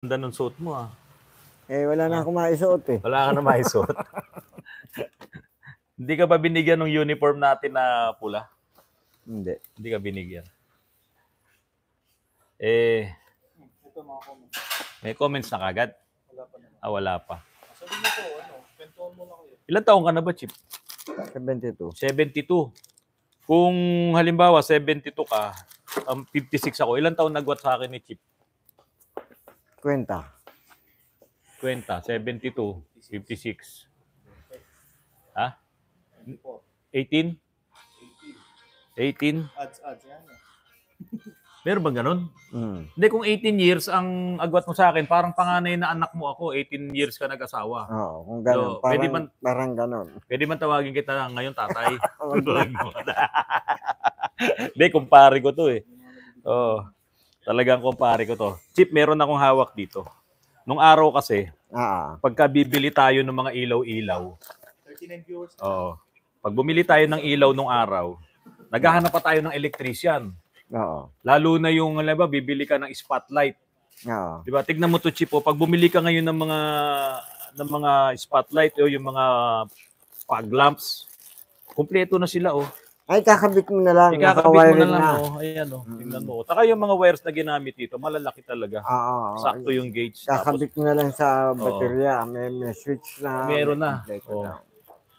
Ganda ng suot mo ah. Eh, wala na akong maisuot eh. Wala ka na maisuot. Hindi ka ba binigyan ng uniform natin na pula? Hindi. Hindi ka binigyan. Eh, Ito mga comments. may comments na kagad. Wala pa naman. Ah, wala pa. Sabi mo po, ano, kwentuhan mo lang kayo. Ilan taong ka na ba, Chip? 72. 72. Kung halimbawa, 72 ka, um, 56 ako, ilan taon nagwat sa akin ni Chip? Kwenta. Kwenta, 72, 56. Ha? 18? 18? 18? Ads, ads yan. Meron bang ganun? Mm. Hindi, kung 18 years ang agwat mo sa akin, parang panganay na anak mo ako, 18 years ka nag-asawa. Oo, kung ganun. So, parang, pwede man, parang ganun. Pwede man tawagin kita ngayon, tatay. Hindi, kumpare ko to eh. Oo. Oh. Talagang kumpare ko to. Chip, meron akong hawak dito. Nung araw kasi, ah. ah. pagka bibili tayo ng mga ilaw-ilaw, 39 viewers. Oo. Pag bumili tayo ng ilaw nung araw, naghahanap pa tayo ng electrician. Oo. Lalo na yung, alam ba, bibili ka ng spotlight. Oo. Di ba? Tignan mo to, Chip, Chipo. Oh. Pag bumili ka ngayon ng mga ng mga spotlight o oh, yung mga fog lamps, kumpleto na sila, oh. Ay, kakabit mo na lang. Ikakabit mo na lang. Na. Oh. Ayan, oh. Tingnan mo. Oh. Saka yung mga wires na ginamit dito, malalaki talaga. Oo. Sakto yung gauge. Kakabit mo na lang sa baterya. Oh. May, may switch na. Meron na. Oh. na.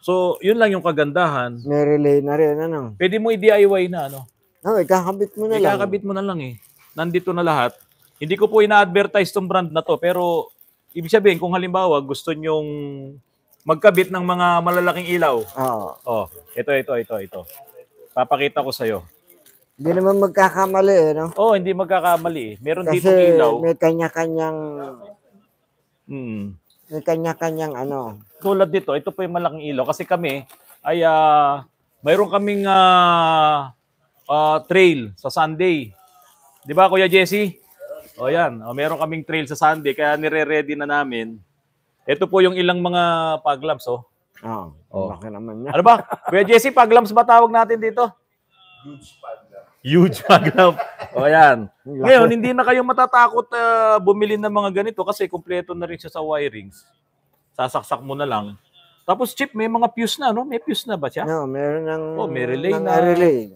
So, yun lang yung kagandahan. May relay na rin, ano? Pwede mo i-DIY na, ano? oh, ikakabit mo na ikakabit lang. Ikakabit mo na lang, eh. Nandito na lahat. Hindi ko po ina-advertise tong brand na to, pero ibig sabihin, kung halimbawa, gusto nyong magkabit ng mga malalaking ilaw. Oo. Oh. oh, ito, ito, ito, ito. Papakita ko sa'yo. Hindi naman magkakamali eh, no? Oo, oh, hindi magkakamali eh. Meron Kasi dito ilaw. Kasi may kanya-kanyang... Hmm. May kanya-kanyang ano. Tulad dito, ito po yung malaking ilaw. Kasi kami ay uh, mayroon kaming uh, uh, trail sa Sunday. Di ba, Kuya Jesse? O yan, o, meron kaming trail sa Sunday, kaya nire-ready na namin. Ito po yung ilang mga paglabs, oh. Ah, oh, oh. Baka naman niya. Ano ba? Kuya Jesse, paglams ba tawag natin dito? Huge paglams. Huge paglams. o yan. Ngayon, hindi na kayo matatakot uh, bumili ng mga ganito kasi kumpleto na rin siya sa wirings. Sasaksak mo na lang. Tapos chip, may mga fuse na, no? May fuse na ba siya? No, meron ng, oh, may relay ng na. Relay.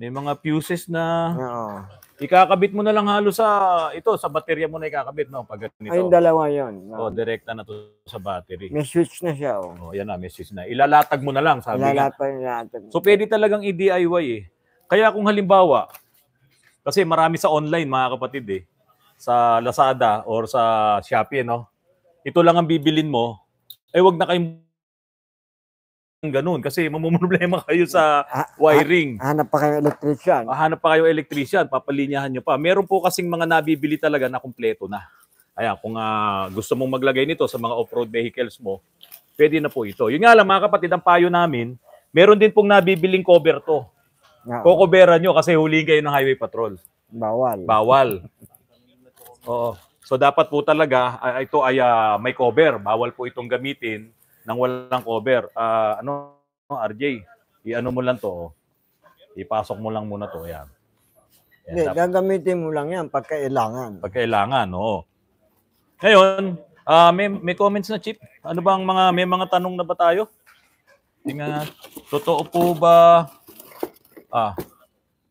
May mga fuses na. Oo. No. Ikakabit mo na lang halo sa ito sa baterya mo na ikakabit no pag ganito. Ay, dalawa 'yon. No. Oh, direkta na to sa battery. May switch na siya oh. Oh, yan na, may switch na. Ilalatag mo na lang sabi Ilalatag niya. natin. So pwede talagang i-DIY eh. Kaya kung halimbawa kasi marami sa online mga kapatid eh sa Lazada or sa Shopee no. Ito lang ang bibilin mo. Eh wag na kayong ganun kasi mamumroblema kayo sa wiring. Ha, hanap pa kayo electrician. hanap pa kayo electrician, papalinyahan nyo pa. Meron po kasing mga nabibili talaga na kumpleto na. Ayan, kung uh, gusto mong maglagay nito sa mga off-road vehicles mo, pwede na po ito. Yun nga lang mga kapatid, ang payo namin, meron din pong nabibiling cover to. Yeah. Kokobera nyo kasi huliin kayo ng highway patrol. Bawal. Bawal. Oo. So dapat po talaga, uh, ito ay uh, may cover. Bawal po itong gamitin nang walang cover. Uh, ano, RJ, i-ano mo lang to. Oh. Ipasok mo lang muna to. Ayan. Yan, Hindi, gagamitin mo lang yan pagkailangan. Pagkailangan, oo. Ngayon, uh, may, may comments na, Chip? Ano bang mga, may mga tanong na ba tayo? Tingnan, totoo po ba? Ah,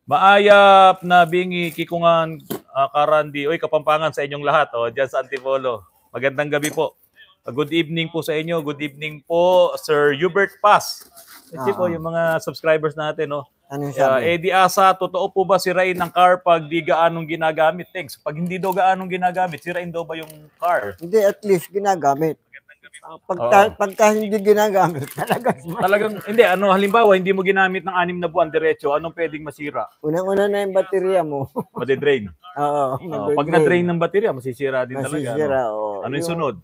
maayap na bingi, kikungan, uh, karandi. Oy, kapampangan sa inyong lahat. oh, dyan sa Antipolo. Magandang gabi po. Ah, good evening po sa inyo. Good evening po, Sir Hubert Paz. Ito po ah. yung mga subscribers natin, no? Ano uh, eh di asa, totoo po ba si Rain ng car pag di gaanong ginagamit? Thanks. Pag hindi daw gaanong ginagamit, si Rain daw ba yung car? Hindi, at least ginagamit. Uh, pagka, pagka hindi ginagamit, talaga. Talagang, hindi, ano, halimbawa, hindi mo ginamit ng anim na buwan diretso, anong pwedeng masira? Unang-una na yung baterya mo. Madidrain. Oo. Oh, pag na-drain ng baterya, masisira din masisira, talaga. Masisira, ano? oo. Ano yung, yung sunod?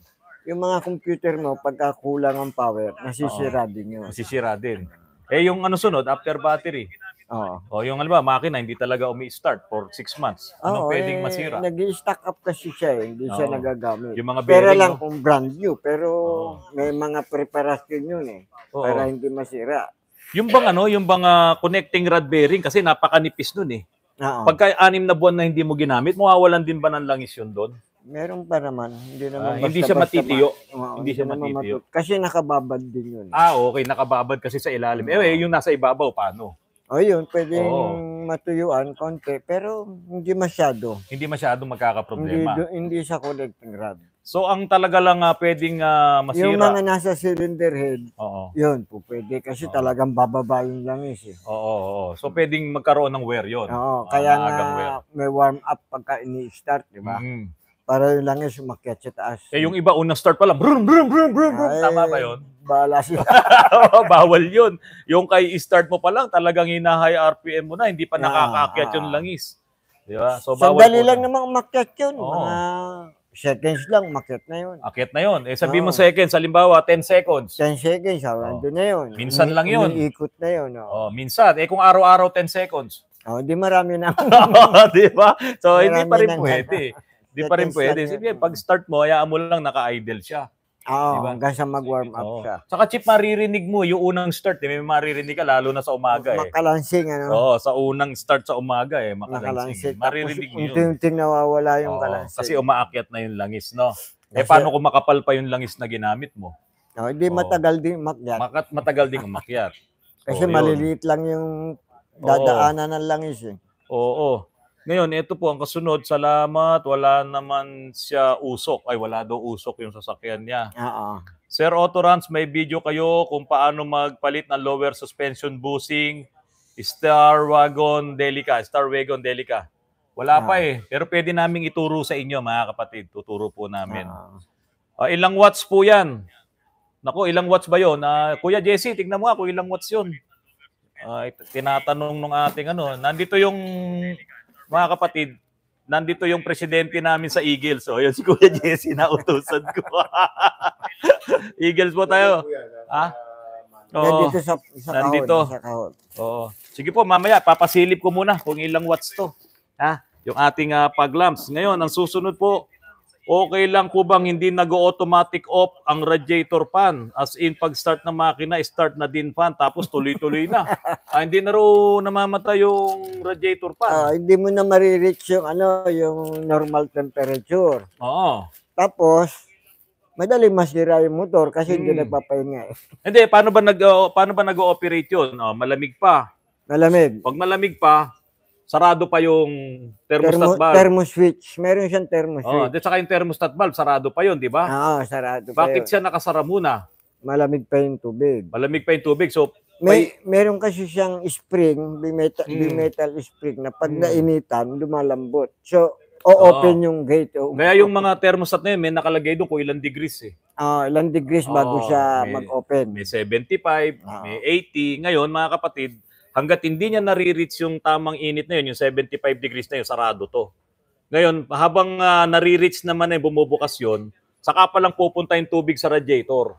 yung mga computer mo, pagka kulang ang power, nasisira Oo. din yun. Nasisira din. Eh, yung ano sunod, after battery. Oo. O yung alam ba, makina hindi talaga umi-start for 6 months. Ano Oo, pwedeng eh, masira? Nag-stack up kasi siya eh, hindi siya nagagamit. Yung mga Pera bearing, lang kung brand new, pero may mga preparasyon yun eh, Oo. para hindi masira. Yung bang ano, yung bang ah, connecting rod bearing kasi napakanipis nun eh. Oo. Pagka anim na buwan na hindi mo ginamit, mawawalan din ba ng langis yun doon? Meron pa naman. Hindi ah, naman ah, basta, hindi siya matitiyo. Ma- wow, hindi, siya matitiyo. Matut- kasi nakababad din yun. Ah, okay. Nakababad kasi sa ilalim. Eh, mm. Eh, yung nasa ibabaw, paano? O oh, yun, pwedeng oh. matuyuan konti, pero hindi masyado. Hindi masyado magkakaproblema. Hindi, hindi siya collecting rod. So ang talaga lang uh, pwedeng uh, masira. Yung mga nasa cylinder head, oo. yun po pwede kasi oo. talagang bababa yung langis. Eh. Oo, oo, oo. So pwedeng magkaroon ng wear yun. Oo, kaya uh, nga wear. may warm up pagka ini-start, di ba? Mm para yung langis umakyat sa taas. Eh, yung iba, unang start pala, brum, brum, brum, brum, brum. Tama ba yun? Bahala siya. Bawal yun. Yung kay start mo pa lang, talagang hinahay RPM mo na, hindi pa ah, nakakaakyat yung ah. langis. Di ba? So, bawal Sandali lang namang umakyat yun. Oo. Mga seconds lang, umakyat na yun. Akit na yun. Eh, sabi mo ah. seconds, halimbawa, 10 seconds. 10 seconds, oh. nandun na yun. Minsan lang yun. Iikot na yun. Oh. Oh, minsan. Eh, kung araw-araw, 10 seconds. Oh, di marami na. di ba? So, hindi pa rin na Di pa rin pwede. Sige, pag start mo, hayaan mo lang naka-idle siya. Oo, diba? hanggang sa mag-warm up Oo. siya. Saka chip, maririnig mo yung unang start. Eh. May maririnig ka, lalo na sa umaga. Eh. Makalansing, ano? Oo, sa unang start sa umaga, eh, makalansing. makalansing. Maririnig mo yun. Unti-unting nawawala yung Oo, kalansing. Kasi umaakyat na yung langis, no? eh, paano kung makapal pa yung langis na ginamit mo? No, hindi Oo. matagal din umakyat. Makat matagal din umakyat. Kasi Oo, yun. maliliit lang yung dadaanan ng langis eh. Oo. Ngayon, ito po ang kasunod. Salamat, wala naman siya usok. Ay, wala daw usok yung sasakyan niya. Oo. Sir Otto may video kayo kung paano magpalit ng lower suspension bushing Star Wagon Delica. Star Wagon Delica. Wala ah. pa eh. Pero pwede namin ituro sa inyo mga kapatid. Tuturo po namin. Ah. Uh, ilang watts po yan? Nako, ilang watts ba yun? Uh, Kuya Jesse, tignan mo ako ilang watts yun. Uh, tinatanong ng ating ano. Nandito yung mga kapatid, nandito yung presidente namin sa Eagles. So, oh, yun si Kuya Jesse na utusan ko. Eagles po tayo. Ha? Oo, nandito sa, sa nandito. kahon. Sa Oo. Sige po, mamaya, papasilip ko muna kung ilang watts to. Ha? Yung ating uh, ah, paglams. Ngayon, ang susunod po, okay lang po bang hindi nag-automatic off ang radiator fan? As in, pag-start ng makina, start na din fan, tapos tuloy-tuloy na. ah, hindi na ro namamatay yung radiator fan. Ah, hindi mo na marireach yung, ano, yung normal temperature. Oo. Tapos, madaling masira yung motor kasi hmm. hindi nagpapahinga. Eh. Hindi, paano ba nag uh, paano ba nag-ooperate 'yon? Oh, ah, malamig pa. Malamig. Pag malamig pa, sarado pa yung thermostat Thermo, valve. Thermo switch. Meron siyang thermostat. switch. Oh, at saka yung thermostat valve, sarado pa yun, di ba? Oo, sarado Bakit pa Bakit yun. siya nakasara muna? Malamig pa yung tubig. Malamig pa yung tubig. So, may, may meron kasi siyang spring, bimetal, hmm. mm. bimetal spring na pag mm. nainitan, lumalambot. So, o-open Oo. yung gate. O Kaya yung mga thermostat na yun, may nakalagay doon kung ilang degrees eh. Ah, uh, ilang degrees bago Oo, siya mag-open. May 75, Oo. Ah. may 80. Ngayon, mga kapatid, hanggat hindi niya nare-reach yung tamang init na yun, yung 75 degrees na yun, sarado to. Ngayon, habang uh, nare-reach naman eh, bumubukas yun, saka pa lang pupunta yung tubig sa radiator.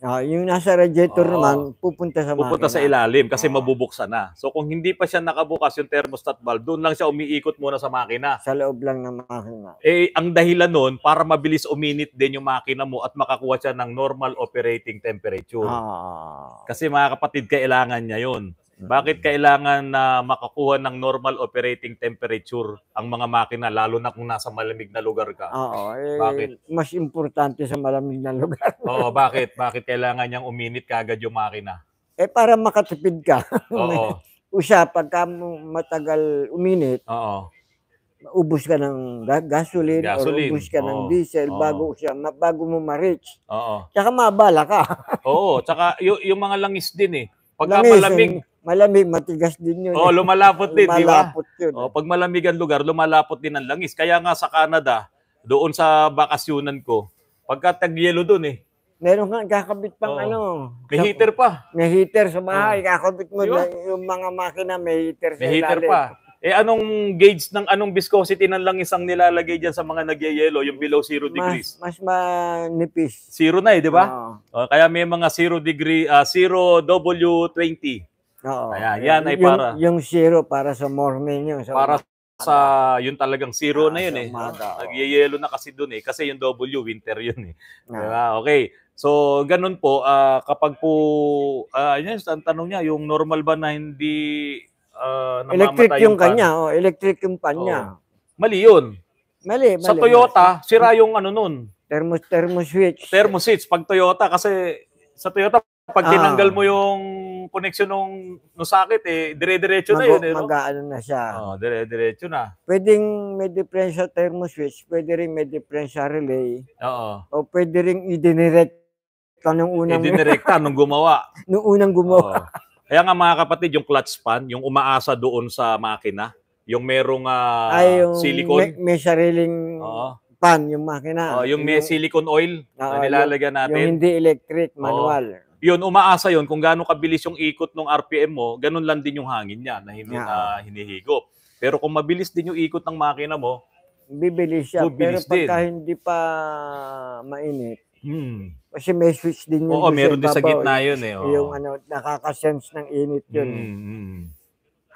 Ah, yung nasa radiator oh, naman, pupunta sa Pupunta makina. sa ilalim kasi oh. mabubuksan na. So kung hindi pa siya nakabukas yung thermostat valve, doon lang siya umiikot muna sa makina. Sa loob lang ng makina. Eh, ang dahilan noon, para mabilis uminit din yung makina mo at makakuha siya ng normal operating temperature. Ah. Kasi mga kapatid, kailangan niya yun. Bakit kailangan na makakuha ng normal operating temperature ang mga makina lalo na kung nasa malamig na lugar ka? Oo. Eh, bakit? Mas importante sa malamig na lugar. Oo, bakit? Bakit kailangan niyang uminit kagad yung makina? Eh para makatipid ka. Oo. Usa pagka matagal uminit. Oo. Ubus ka ng gasoline, gasoline. or ubus ka Oo. ng diesel Oo. bago siya ma- bago mo ma-reach. Oo. Tsaka mabala ka. Oo, tsaka y- yung mga langis din eh. Pagka malamig, eh. Malamig, matigas din yun. Oh, lumalapot din, di ba? yun. Oh, pag malamig ang lugar, lumalapot din ang langis. Kaya nga sa Canada, doon sa bakasyonan ko, pagka tag-yelo doon eh. Meron nga, kakabit pang oh. ano. May sa, heater pa. May heater sa bahay, oh. kakabit mo diba? yung mga makina, may heater sa May heater ilalim. pa. Eh anong gauge ng anong viscosity ng langis ang nilalagay diyan sa mga nagyayelo, yung below 0 degrees? Mas, mas manipis. Zero na eh, di ba? Oh. Oh, kaya may mga 0 degree, uh, ah, 0W20. Oo. Ayan, yan ay para... Yung zero para sa morning yun. Sa para sa yun talagang zero ah, na yun eh. Umaga, Nagyayelo na kasi dun eh. Kasi yung W, winter yun eh. Ah. Diba? Okay. So, ganun po. Uh, kapag po, uh, yun, ang tanong niya, yung normal ba na hindi uh, Electric yung, yung pan? kanya. Oh, electric yung pan niya. Oh. Mali yun. Mali, mali. Sa Toyota, mali. sira yung ano nun. Thermo, thermo switch. Thermo switch. Pag Toyota, kasi sa Toyota, pag ah. tinanggal mo yung connection nung, no sakit, eh, dire-diretso na yun. Eh, no? Mag-ano na siya. oh, dire-diretso na. Pwedeng may differential thermoswitch, pwede rin may differential relay. Oo. O pwede rin i-direct ka nung unang... I-direct nung gumawa. nung unang gumawa. Oo. Kaya nga mga kapatid, yung clutch pan, yung umaasa doon sa makina, yung merong uh, Ay, yung silicone. May, may sariling Oo. pan, yung makina. Oh, yung, yung may silicone oil uh, na nilalagyan natin. Yung hindi electric, manual. Oo yun, umaasa yun kung gaano kabilis yung ikot ng RPM mo, ganun lang din yung hangin niya na hindi yeah. na ah, hinihigop. Pero kung mabilis din yung ikot ng makina mo, bibilis siya. Bibilis pero pagka din. hindi pa mainit, Hmm. Kasi may switch din yun. Oo, meron din sa gitna eh. yun eh. Oh. Yung ano, nakaka-sense ng init yun. Hmm. hmm.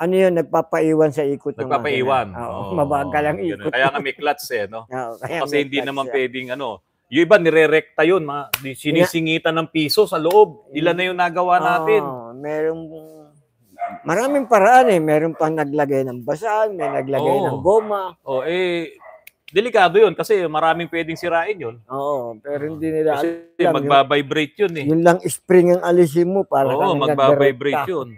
Ano yun, nagpapaiwan sa ikot nagpapaiwan. ng Nagpapaiwan. Oo, oh, mabagal ang ikot. Ganun. Kaya nga may clutch eh, no? Oo, kaya Kasi hindi clutch, naman yeah. pwedeng ano, yung iba, nirerekta yun. Mga, sinisingitan ng piso sa loob. Ilan na yung nagawa natin? Oh, merong maraming paraan eh. Meron pang naglagay ng basal, may naglagay Oo. ng goma. Oh, eh, delikado yun kasi maraming pwedeng sirain yun. Oo, pero hindi nila Kasi alam. magbabibrate yun eh. Yun, lang spring ang alisin mo para Oo, kang magbabibrate nagdirekta. yun.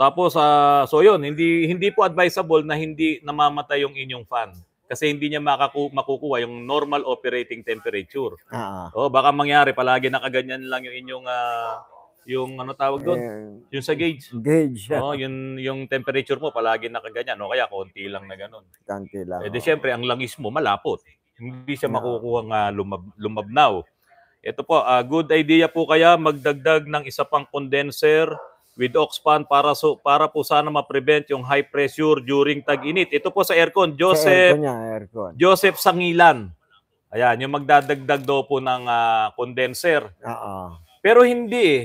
Tapos, ah, so yun, hindi, hindi po advisable na hindi namamatay yung inyong fan kasi hindi niya makaku- makukuha yung normal operating temperature. Ah. Oh, baka mangyari palagi nakaganyan lang yung inyong uh, yung ano tawag doon? Eh, yung sa gauge. Gauge. Yeah. Oh, yun yung temperature mo palagi nakaganyan, no? Kaya konti lang na ganun. Konti lang. Eh di syempre ang langis mo malapot. Hindi siya yeah. makukuha ng lumab lumabnow. Ito po, uh, good idea po kaya magdagdag ng isa pang condenser with Oxfam para so para po sana ma-prevent yung high pressure during tag-init. Ito po sa aircon, Joseph sa aircon niya, aircon. Joseph Sangilan. Ayan, yung magdadagdag daw po ng uh, condenser. Oo. Pero hindi eh.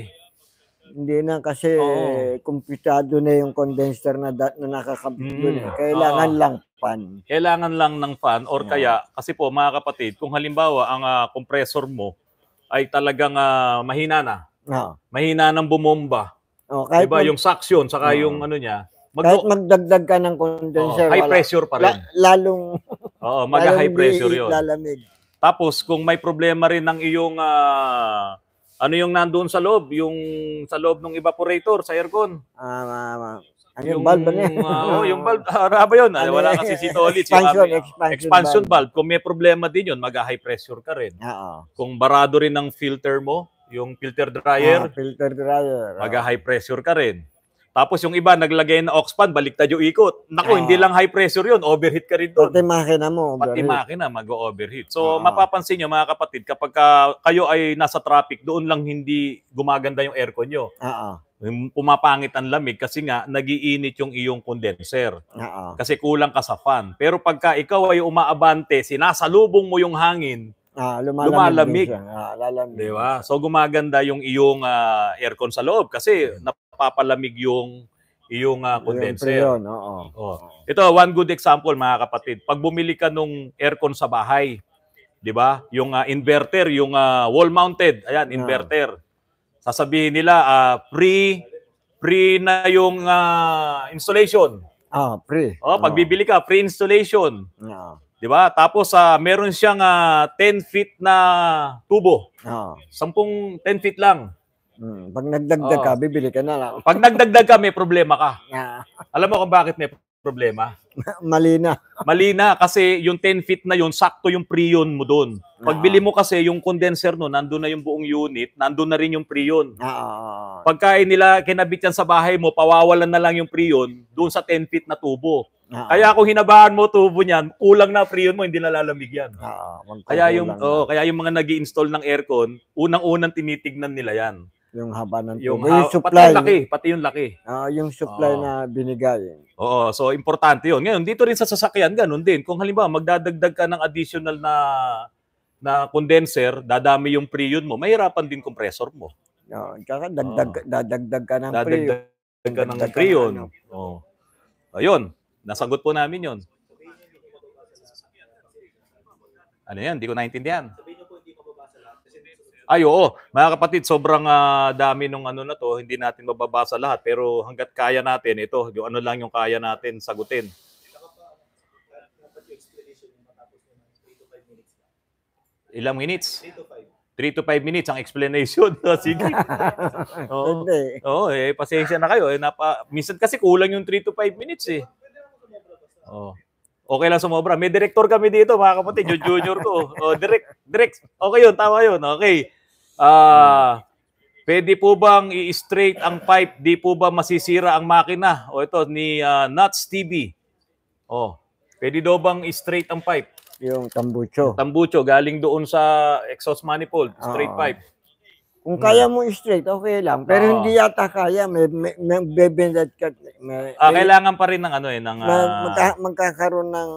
Hindi na kasi Oo. kumpitado na yung condenser na, na nakakabit mm. Eh. Kailangan Oo. lang fan. Kailangan lang ng fan or yeah. kaya, kasi po mga kapatid, kung halimbawa ang uh, compressor mo ay talagang uh, mahina na. Oo. Mahina ng bumomba Oh, kahit diba, mag, yung suction, saka oh. yung ano niya, mag- kahit magdagdag ka ng condenser, oh, high pressure pa rin. La, lalong, Oo, mag lalong high pressure yun. Lalamig. Tapos, kung may problema rin ng iyong, uh, ano yung nandoon sa loob, yung sa loob ng evaporator, sa aircon. Ah, uh, uh, ano yung, yung valve ba niya? uh, oh, yung valve, ano ba yun? Ano, wala kasi si Tolly. Expansion, expansion, expansion valve. valve. Kung may problema din yun, mag-high pressure ka rin. Oo. Kung barado rin ng filter mo, yung filter dryer. Ah, filter dryer. Ah. Mag high pressure ka rin. Tapos yung iba, naglagay na oxpan, baliktad yung ikot. Nako, oh. Ah. hindi lang high pressure yun, overheat ka rin doon. Pati makina mo, overheat. Pati makina, mag-overheat. So, oh. mapapansin nyo mga kapatid, kapag ka, kayo ay nasa traffic, doon lang hindi gumaganda yung aircon nyo. Oo. Oh. Pumapangit ang lamig kasi nga, nagiinit yung iyong condenser. Oo. Kasi kulang ka sa fan. Pero pagka ikaw ay umaabante, sinasalubong mo yung hangin, Ah, lumalamig, lumalamig. Ah, lalamig. 'Di ba? So gumaganda yung iyong uh, aircon sa loob kasi mm. napapalamig yung iyong uh, condenser. Yung preyon, oo. Oh. Ito one good example mga kapatid. Pag bumili ka nung aircon sa bahay, 'di ba? Yung uh, inverter, yung uh, wall mounted, ayan, inverter. Sasabihin nila uh, pre pre na yung uh, installation. Ah, pre. O, oh, pag bibili ka pre installation. Ah. 'Di ba? Tapos uh, meron siyang uh, ah, 10 feet na tubo. Oo. 10 10 feet lang. Mm, pag nagdagdag Oo. ka, bibili ka na lang. Pag nagdagdag ka, may problema ka. Yeah. Alam mo kung bakit may problema? Mali na. Mali na kasi yung 10 feet na yun, sakto yung preyon mo doon. Pagbili ah. mo kasi yung condenser no, nandun na yung buong unit, nandun na rin yung preyon. Oo. Pagkain nila kinabit yan sa bahay mo, pawawalan na lang yung preyon doon sa 10 feet na tubo. Uh-huh. Kaya kung hinabahan mo tubo niyan, kulang na freon mo, hindi nalalamig yan. Uh-huh. Kaya yung oh, kaya yung mga nag install ng aircon, unang-unang tinitignan nila yan. Yung haba ng tubo. Yung, yung supply. Pati yung laki. Pati yung laki. Uh, yung supply uh-huh. na binigay. Oo, so importante yun. Ngayon, dito rin sa sasakyan, ganun din. Kung halimbawa, magdadagdag ka ng additional na na condenser, dadami yung preon mo, mahirapan din compressor mo. Oo, uh, kaka dadagdag, uh, dadagdag ka ng dadagdag preon. Dadagdag ka ng preon. Ano. Oo. Ayun. Nasagot po namin yun. Ano yan? Hindi ko naintindihan. Ay, oo. Mga kapatid, sobrang uh, dami nung ano na to. Hindi natin mababasa lahat. Pero hanggat kaya natin, ito, yung ano lang yung kaya natin sagutin. Ilang minutes? 3 to 5 minutes ang explanation. Ah, sige. Oo. Eh. Oo, eh, pasensya na kayo. Eh, napa, minsan kasi kulang yung 3 to 5 minutes eh. Oh. Okay lang sumobra. May director kami dito, mga kapatid. Yung junior ko. Oh, direk, direk. Okay yun, tama yun. Okay. Ah, uh, pwede po bang i-straight ang pipe? Di po ba masisira ang makina? O ito, ni uh, Nuts TV. Oh, pwede daw bang i-straight ang pipe? Yung tambucho. Tambucho, galing doon sa exhaust manifold, straight oh. pipe. Kung hmm. kaya mo straight, okay lang. Pero Oo. hindi yata kaya, may, may, may bebendad ka. May, Ah, kailangan pa rin ng ano eh, ng... mag- ah, magka- magkakaroon ng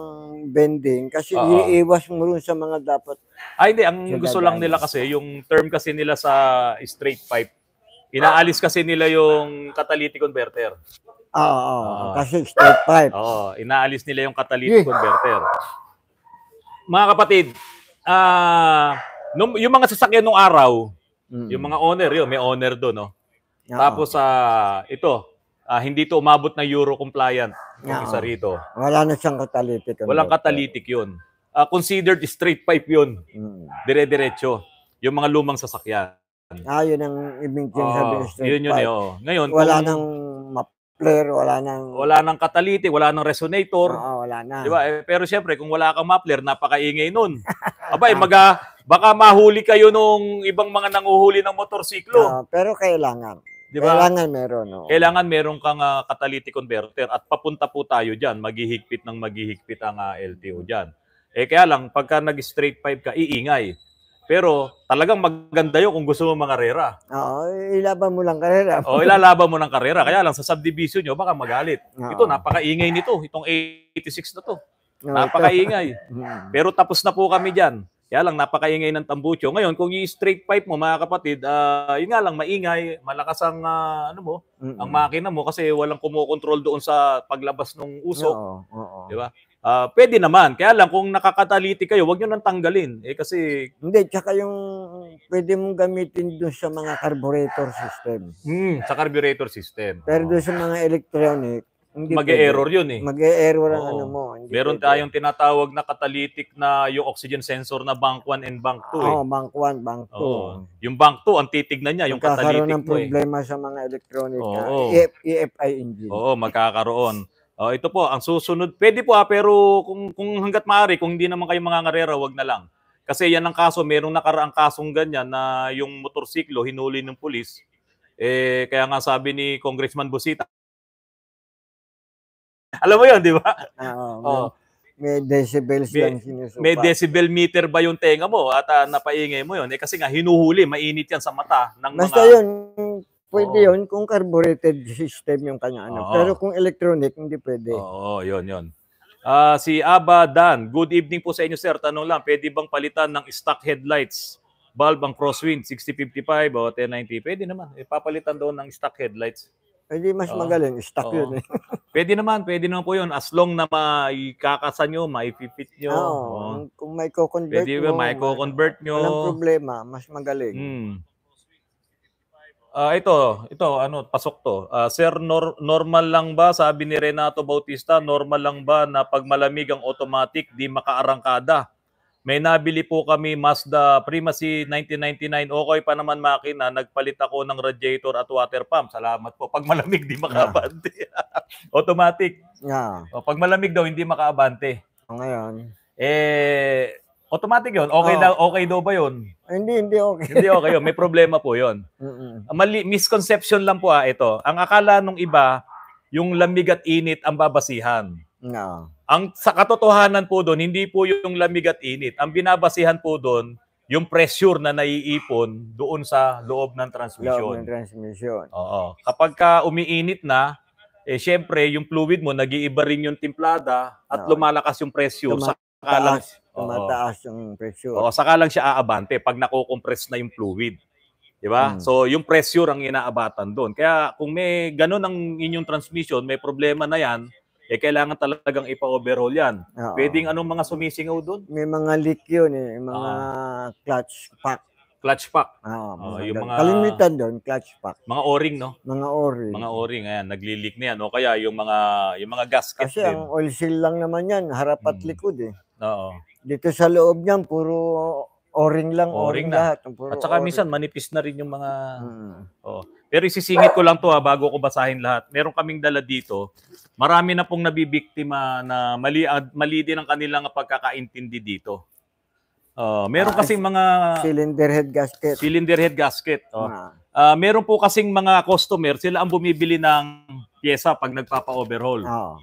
bending kasi Oo. iiwas mo rin sa mga dapat. Ay, ah, hindi. Ang gusto lang nila kasi, yung term kasi nila sa straight pipe, inaalis kasi nila yung catalytic converter. Oo, ah, oo, Oo. kasi straight pipe. Oo, inaalis nila yung catalytic Eh. converter. Mga kapatid, ah nung, yung mga sasakyan nung araw, Mm. Yung mga owner, yun, may owner doon, no? Yeah. Tapos, uh, ito, uh, hindi to umabot na Euro compliant yung yeah. isa rito. Wala na siyang catalytic. Ano? Walang dito. catalytic yun. Uh, considered straight pipe yun. Mm. Dire-diretso. Yung mga lumang sasakyan. Ah, yun ang ibig kong oh, sabihin. Yun yun, yun. Eh, oh. Ngayon, wala kung, nang mapler, wala nang... Wala nang catalytic, wala nang resonator. Oo, wala na. Diba? Eh, pero siyempre, kung wala kang mapler, napakaingay nun. Abay, maga, baka mahuli kayo nung ibang mga nanguhuli ng motorsiklo. Uh, pero kailangan. Di ba? Kailangan meron. No? Kailangan meron kang uh, catalytic converter at papunta po tayo diyan, maghihigpit ng maghihigpit ang uh, ah, LTO diyan. Eh kaya lang pagka nag-straight pipe ka, iingay. Pero talagang maganda 'yon kung gusto mo mga karera. Oo, ilaban mo lang karera. Oo, ilalaban mo ng karera. Kaya lang sa subdivision nyo, baka magalit. Oo. Ito, napakaingay nito. Itong 86 na to. napakaingay. Hmm. Pero tapos na po kami dyan. Kaya lang, napakaingay ng tambucho. Ngayon, kung yung straight pipe mo, mga kapatid, uh, yun nga lang, maingay, malakas ang, uh, ano mo, Mm-mm. ang makina mo kasi walang kumokontrol doon sa paglabas ng usok. Di ba? Uh, pwede naman. Kaya lang, kung nakakataliti kayo, huwag nyo nang tanggalin. Eh, kasi... Hindi, tsaka yung pwede mong gamitin doon sa mga carburetor system. Mm, sa carburetor system. Pero doon sa mga electronic, mag-e-error yun eh. Mag-e-error ang Oo. ano mo. Hindi Meron pwede. tayong tinatawag na catalytic na yung oxygen sensor na bank 1 and bank 2 eh. Oo, bank 1, bank 2. Oo. Yung bank 2, ang titignan niya, yung catalytic ng mo eh. problema sa mga electronic na ah, Oo. EF- EFI engine. Oo, magkakaroon. Oh, ito po, ang susunod, pwede po ha, ah, pero kung, kung hanggat maaari, kung hindi naman kayo mangangarera, wag na lang. Kasi yan ang kaso, merong nakaraang kasong ganyan na yung motorsiklo hinuli ng pulis. Eh, kaya nga sabi ni Congressman Busita, Alam mo yun, di ba? Ah, oo. Oh, may, may decibels may, lang sinusupa. May decibel meter ba yung tenga mo at uh, napaingay mo yun? Eh, kasi nga, hinuhuli, mainit yan sa mata. Ng Basta mga... yun, pwede oh. yun kung carbureted system yung kanya. Ano. Oh. Pero kung electronic, hindi pwede. Oo, oh, yun, yun. Uh, si Aba Dan, good evening po sa inyo sir. Tanong lang, pwede bang palitan ng stock headlights? Bulb ang crosswind, 6055 o 1090. Pwede naman. Ipapalitan eh, doon ng stock headlights. Hindi mas Oo. magaling, stuck Oo. yun eh. Pwede naman, pwede naman po yun. As long na maikakasa nyo, maipipit nyo. Oo, Oo. kung may co-convert Pwede ba, mo, may co-convert nyo. walang problema, mas magaling. Mm. Ah, ito, ito, ano, pasok to. Ah, sir, nor- normal lang ba, sabi ni Renato Bautista, normal lang ba na pag malamig ang automatic, di makaarangkada? May nabili po kami Mazda Primacy 1999. Okay pa naman makina. Nagpalit ako ng radiator at water pump. Salamat po. Pag malamig, di makaabante. Automatic. Yeah. O, pag malamig daw, hindi makaabante. Oh, ngayon. Eh, automatic yun. Okay, oh. daw, okay daw ba yun? Hindi, hindi okay. hindi okay yun. May problema po yon Mali, misconception lang po ah, ito. Ang akala nung iba, yung lamig at init ang babasihan. No. Ang sa katotohanan po doon, hindi po yung lamig at init. Ang binabasihan po doon, yung pressure na naiipon doon sa loob ng transmission. Loob ng transmission. Oo. Kapag ka umiinit na, eh syempre yung fluid mo nag-iiba rin yung timplada at Oo. lumalakas yung pressure. Tuma- saka lang tumataas yung pressure. Oo, saka lang siya aabante pag nako-compress na yung fluid. 'Di ba? Hmm. So yung pressure ang inaabatan doon. Kaya kung may ganun ang inyong transmission, may problema na 'yan, eh kailangan talagang ipa-overhaul yan. Oo. Pwedeng anong mga sumisingaw doon? May mga leak yun eh, yung mga ah. clutch pack. Clutch pack. Oo, mga oh, yung mga- Kalimitan doon, clutch pack. Mga o-ring, no? Mga o-ring. Mga o-ring, ayan, nagli-leak na yan. O kaya yung mga, yung mga gasket Kasi din. ang oil seal lang naman yan, harap at Mm. likod eh. Oo. Dito sa loob niyan, puro o-ring lang, o-ring, o-ring lahat. Puro At saka o-ring. minsan manipis na rin yung mga... Hmm. Oh. Pero isisingit ko lang to ha, bago ko basahin lahat. Meron kaming dala dito. Marami na pong nabibiktima na mali, mali din ang kanilang pagkakaintindi dito. Uh, meron ah, kasing mga... Cylinder head gasket. Cylinder head gasket. Oh. Ah. Uh, meron po kasing mga customer, sila ang bumibili ng pyesa pag nagpapa-overhaul. Oh.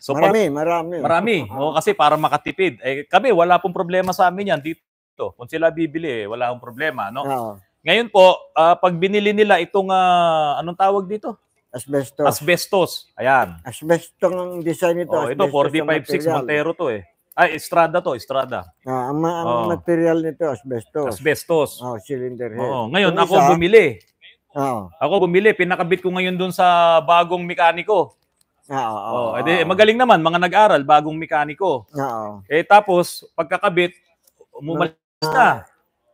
So, marami, par- marami. Marami. Ah. Oh, kasi para makatipid. Eh, kami, wala pong problema sa amin yan. Dito to. Kung sila bibili, eh, wala akong problema, no? Oo. Ngayon po, ah, pag binili nila itong ah, anong tawag dito? Asbestos. Asbestos. Ayan. asbestos ang design nito. Oh, ito 456 material. Montero to eh. Ay, Estrada to, Estrada. Ah, ang, ang Oo. Oh. material nito, asbestos. Asbestos. Oh, cylinder head. Oh, ngayon Yung isa, ako bumili. Ah. Oh. Ako bumili, pinakabit ko ngayon doon sa bagong mekaniko. Ah, oh, oh. edi magaling naman mga nag-aral bagong mekaniko. Oh. Eh tapos pagkakabit, umalis na.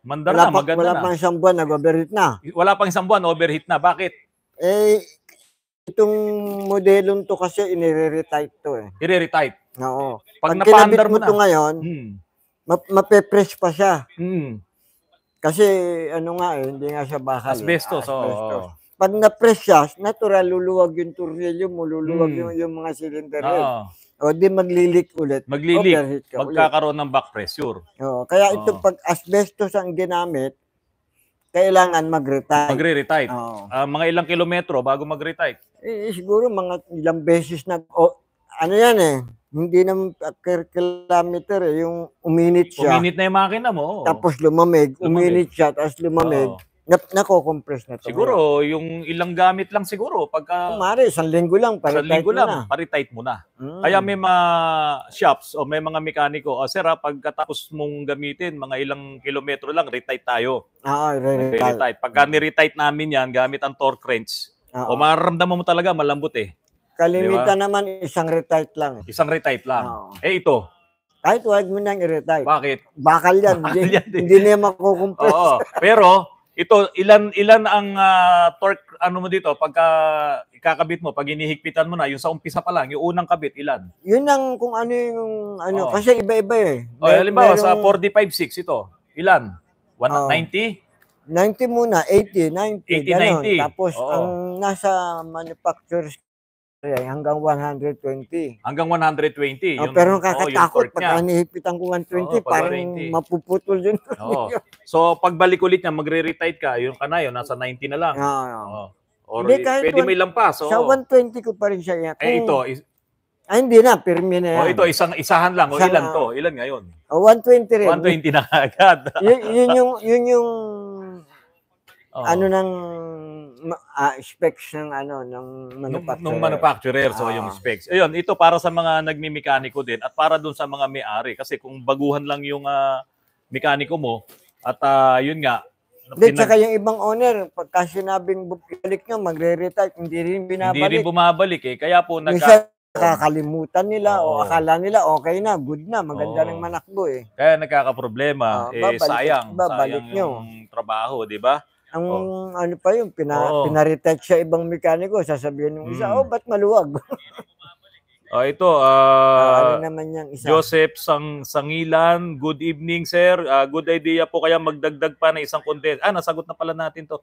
Mandara, wala pa, maganda wala na. Wala pang isang buwan, nag-overheat na. Wala pang isang buwan, overheat na. Bakit? Eh, itong modelong to kasi inire-retight to eh. Inire-retight? Oo. Pag, Pag kinabit mo na. to ngayon, hmm. map- mape pa siya. Hmm. Kasi ano nga eh, hindi nga siya bakal. Eh. Asbestos, eh. Oh. Pag na-press siya, natural, luluwag yung tornilyo mo, luluwag hmm. yung, yung mga cylinder. Oh. Eh. O di maglilik ulit. Maglilik. Overheat Magkakaroon ng back pressure. Oo. Kaya ito Oo. pag asbestos ang ginamit, kailangan mag-retire. Magre-retite. Oo. Ah, mga ilang kilometro bago mag-retite. Eh, siguro mga ilang beses na, o, ano yan eh, hindi naman per kilometer eh, yung uminit siya. Uminit na yung makina mo. oo. Tapos lumamig, Lumamig. uminit siya, tapos lumamig. Oo na, nako-compress na to. Siguro, ngayon. yung ilang gamit lang siguro. Pagka, Kumari, oh, isang linggo lang, pari-tight linggo mo lang, na. pari-tight mo na. Mm. Kaya may mga shops o may mga mekaniko, ah, sir, ah, pagkatapos mong gamitin, mga ilang kilometro lang, retight tayo. Ah, retight retight Pagka mm. ni-retight namin yan, gamit ang torque wrench. Ah, o ah. mararamdaman mo talaga, malambot eh. Kalimitan diba? naman, isang retight lang. Isang retight lang. Ah. Eh ito, kahit huwag mo nang i retight Bakit? Bakal yan. Bakal hindi, yan din. Eh. hindi na makukumpres. Oo. Pero, ito, ilan ilan ang uh, torque ano mo dito pagka ikakabit mo, pag inihigpitan mo na, yung sa umpisa pa lang, yung unang kabit, ilan? Yun ang kung ano yung ano, Oo. Oh. kasi iba-iba eh. Oh, Mer- halimbawa sa merong 456 ito, ilan? 190? 90 muna, 80, 90, 80, 90. Tapos Oo. Oh. ang nasa manufacturer's ay, eh, hanggang 120. Hanggang 120. Oh, yung, pero kakatakot, oh, pag anihipitan ko 120, oh, parang 20. mapuputol yun. Oh. so pagbalik ulit niya, magre retight ka, yun ka na, yun, nasa 90 na lang. Oo. Oh, oh. Or hindi, kahit pwede may lampas. So, Sa 120 ko pa rin siya yan. Kung, eh ito, is, ay, ah, hindi na, pirmi na oh, yan. Oh, ito, isang, isahan lang. O, ilan to? Ilan ngayon? Oh, 120 rin. 120 na agad. yun, yun yung, yun yung, oh. ano nang uh, specs ng ano ng manufacturer. Nung, nung manufacturer so ah. yung specs. Ayun, ito para sa mga nagmi-mekaniko din at para doon sa mga may-ari kasi kung baguhan lang yung uh, mekaniko mo at uh, yun nga Hindi, pinag- tsaka yung ibang owner, pagka sinabing bumalik nyo, magre-retire, hindi rin binabalik. Hindi rin bumabalik eh. Kaya po, nagka- kakalimutan nila oh. o akala nila okay na, good na, maganda oh. ng manakbo eh. Kaya nagkakaproblema, oh, eh sayang, babalik sayang nyo. yung trabaho, di ba? Ang oh. ano pa yung pina, Oo. pinaretouch siya ibang mekaniko, sasabihin ng isa, Mm. oh, ba't maluwag? Ah, ito, ah, ah, ano naman yung isa? Joseph Sang Sangilan, good evening sir. Ah, good idea po kaya magdagdag pa na isang content. Ah, nasagot na pala natin to.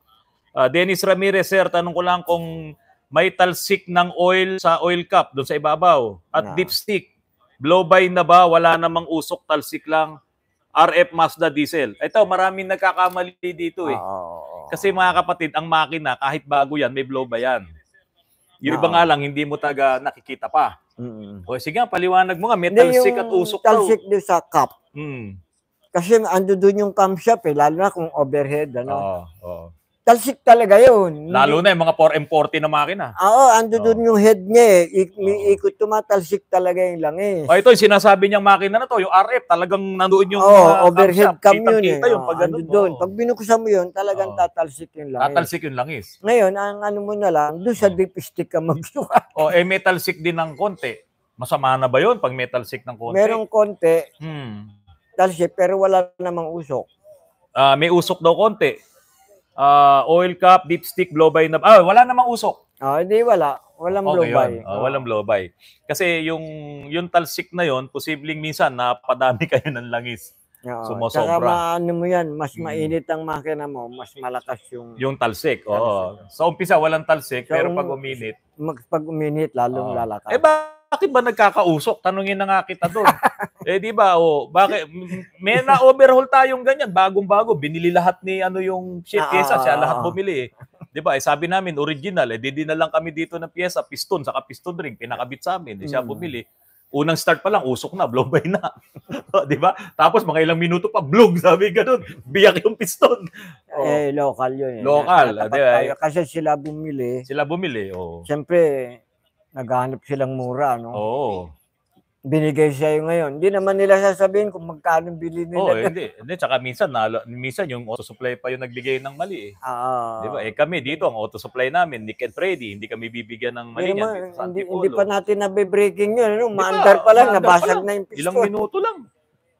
Ah, Dennis Ramirez sir, tanong ko lang kung may talsik ng oil sa oil cup doon sa ibabaw at Na. dipstick. Blow by na ba? Wala namang usok, talsik lang. RF Mazda diesel. Ito, maraming nagkakamali dito eh. Oh. Kasi mga kapatid, ang makina, kahit bago yan, may blow ba yan? Yung iba ah. nga lang, hindi mo taga nakikita pa. mm O sige paliwanag mo nga, may talsik at usok daw. Talsik din sa cup. Mm. Kasi ando doon yung camshaft eh, lalo na kung overhead. Ano? Oh, oh talsik talaga yun. Lalo na yung mga 4M40 na makina. Oo, ando oh. doon yung head niya eh. I- oh. Ikot tumatalsik talaga yung langis. Oh, ito yung sinasabi niyang makina na to, yung RF, talagang nandoon yung oh, uh, overhead cam, cam yun eh. Kita yung oh, pag ando doon. Oh. Pag binukusan mo yun, talagang oh. tatalsik yung langis. Tatalsik yung langis. Ngayon, ang ano mo na lang, doon sa oh. dip stick ka magsuka. oh, eh metal sick din ng konti. Masama na ba yun pag metal sick ng konti? Merong konti. Hmm. Talsik, pero wala namang usok. Uh, may usok daw konti uh, oil cup, dipstick, blowby na ah, wala namang usok. Ah, hindi wala. Walang okay, blow by. Oh, ah, walang blowby. Kasi yung yung talsik na yon, posibleng minsan napadami kayo ng langis. Oo. Sumosobra. Saka maano mo yan, mas mm. mainit ang makina mo, mas malakas yung... Yung talsik, oo. Sa umpisa, walang talsik, so, pero pag uminit... Mag, pag uminit, lalong oo. lalakas. Eh ba, bakit ba nagkakausok? Tanungin na nga kita doon. eh di ba, oh, bakit may na-overhaul tayong ganyan, bagong-bago, binili lahat ni ano yung shit ah, kesa siya ah, lahat ah. bumili. Eh. 'Di ba? Eh, sabi namin original, eh didi na lang kami dito ng piyesa, piston sa piston ring, pinakabit sa amin, eh, siya mm. bumili. Unang start pa lang, usok na, blow by na. 'Di ba? Tapos mga ilang minuto pa, blog, sabi ganun, biyak yung piston. Oh. Eh local 'yun. Eh. Local, 'di ba? Kasi sila bumili. Sila bumili, oh. Siyempre, naghahanap silang mura, no? Oo. Oh. Binigay siya yung ngayon. Hindi naman nila sasabihin kung magkano bili nila. Oo, oh, hindi. Hindi, tsaka minsan, nalo, minsan yung auto supply pa yung nagbigay ng mali. Eh. Ah. Di ba? Eh kami dito, ang auto supply namin, Nick and Freddy, hindi kami bibigyan ng mali niyan. Hindi, hindi, hindi pa natin nabe-breaking yun. Ano? Maandar pa lang, maandar nabasag pa lang. na yung pistol. Ilang minuto lang.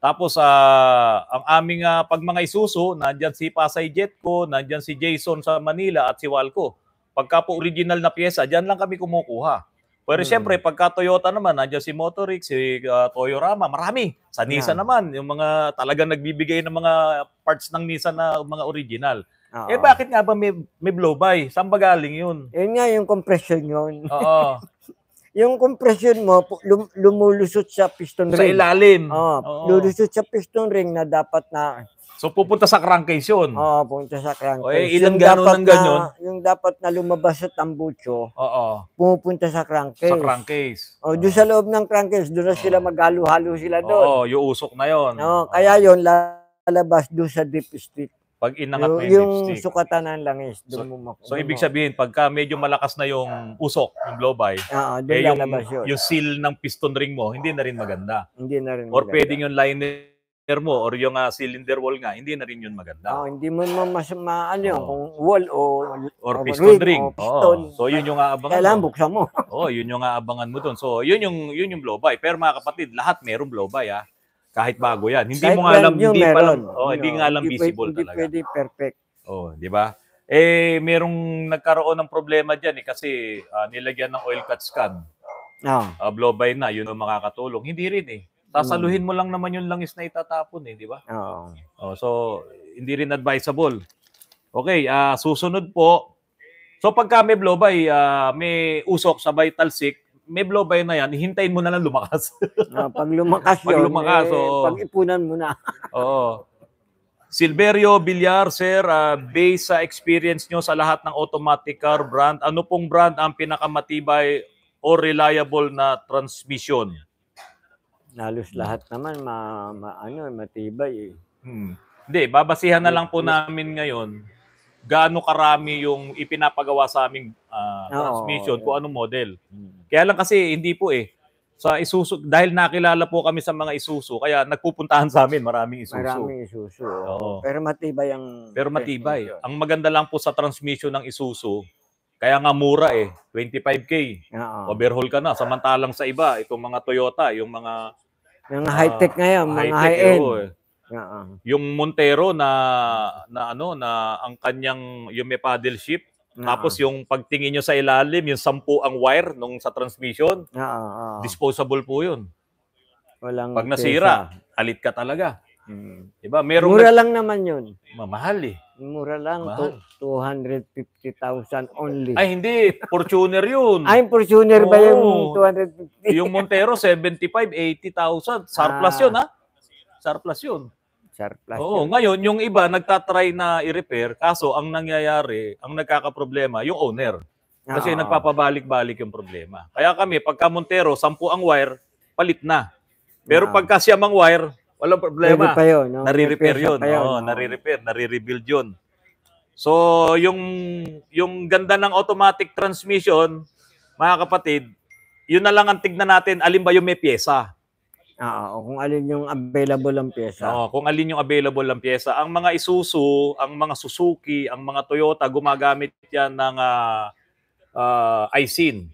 Tapos uh, ang aming uh, ah, pag mga isuso, nandiyan si Pasay Jetco, nandiyan si Jason sa Manila at si Walco. Pagka po original na pyesa, diyan lang kami kumukuha. Pero hmm. siyempre, pagka Toyota naman, nandiyan si Motorik, si uh, Toyorama, marami. Sa Nissan naman, yung mga talagang nagbibigay ng mga parts ng Nissan na mga original. Oo. Eh bakit nga ba may, may blow-by? Saan ba galing yun? Yun nga, yung compression yun. Oo. yung compression mo, lum- lumulusot sa piston sa ring. Sa ilalim. Oo. Oo. Lulusot sa piston ring na dapat na So pupunta sa crankcase yun. Oo, pupunta sa crankcase. O, eh, ilang gano'n ng ganyan? Yung dapat na lumabas sa tambucho, Oo. pupunta sa crankcase. Sa crankcase. O, oh. doon sa loob ng crankcase, doon na sila maghalo-halo sila doon. Oo, yung usok na yun. Oo, kaya yon lalabas doon sa deep street. Pag inangat yung, na yung, yung sukatan ng langis, doon so, mo makuha. So, ibig sabihin, pagka medyo malakas na yung usok, yung blowby, Oo, doon eh, yung, yun. yung seal ng piston ring mo, hindi na rin maganda. Hindi na rin Or maganda. Or pwedeng yung liner mo or yung ah, cylinder wall nga, hindi na rin yun maganda. Oh, hindi mo naman mas maano yun, oh. kung wall o Or piston ring. o piston. Oo. So yun yung aabangan Kailan, mo. buksan mo. oh, yun yung aabangan mo dun. So yun yung yun yung blow by. Pero mga kapatid, lahat merong blow by ah. Kahit bago yan. Hindi Kahit mo nga alam, new, hindi pa meron. lang, oh, hindi Yun, nga alam pwede- visible hindi talaga. pwede perfect. Oh, di ba? Eh merong nagkaroon ng problema diyan eh kasi ah, nilagyan ng oil cut scan. Ah, Ah, blow by na, yun ang makakatulong. Hindi rin eh. Sasaluhin mm. mo lang naman yung langis na itatapon eh, di ba? Oo. Oh, so, hindi rin advisable. Okay, uh, susunod po. So pagka may blowby, uh, may usok sa vital sick, may blow blowby na yan, hintayin mo na lang lumakas. uh, pag lumakas yun, pag, lumakas, eh, oh. pag ipunan mo na. Oo. Silverio Villar, sir, uh, based sa experience nyo sa lahat ng automatic car brand, ano pong brand ang pinakamatibay o reliable na transmission? Halos hmm. lahat naman ma, ma ano, matibay eh. Hmm. Hindi, babasihan na lang po namin ngayon gaano karami yung ipinapagawa sa aming uh, transmission, Oo. kung anong model. Hmm. Kaya lang kasi hindi po eh. Sa isuso, dahil nakilala po kami sa mga isuso, kaya nagpupuntahan sa amin maraming isuso. Maraming isuso. Oo. Pero matibay ang... Pero matibay. Ang maganda lang po sa transmission ng isuso, kaya nga mura eh, 25k. Oo. Overhaul ka na. Samantalang sa iba, itong mga Toyota, yung mga yung ah, high-tech ngayon, mga high-tech, high-end. Oh, eh. uh-huh. Yung Montero na na ano na ang kanyang yung may paddle ship uh-huh. tapos yung pagtingin nyo sa ilalim yung sampu ang wire nung sa transmission. Uh-huh. Disposable po 'yun. Walang Pag nasira, kesa. alit ka talaga. Mm. Diba? Meron Mura lang naman yun. Mamahal eh. Mura lang. Mahal. 250,000 only. Ay, hindi. Fortuner yun. Ay, Fortuner oh, ba yung 250? yung Montero, 75, 80,000. Surplus ah. yun, ah. ha? Surplus yun. Surplus Oo, yun. ngayon, yung iba nagtatry na i-repair, kaso ang nangyayari, ang nagkakaproblema, yung owner. Kasi Oo. Ah. nagpapabalik-balik yung problema. Kaya kami, pagka Montero, 10 ang wire, palit na. Pero Oo. Ah. pagka siyam ang wire, Walang problema. Pwede pa yun. No? Nare-repair yun. Pa yun Oo, no? Nare-repair, nare-rebuild yun. So, yung, yung ganda ng automatic transmission, mga kapatid, yun na lang ang tignan natin, alin ba yung may pyesa. Ah, kung alin yung available ang pyesa. Oo, kung alin yung available ang pyesa. Ang mga Isuzu, ang mga Suzuki, ang mga Toyota, gumagamit yan ng uh, uh, ISIN.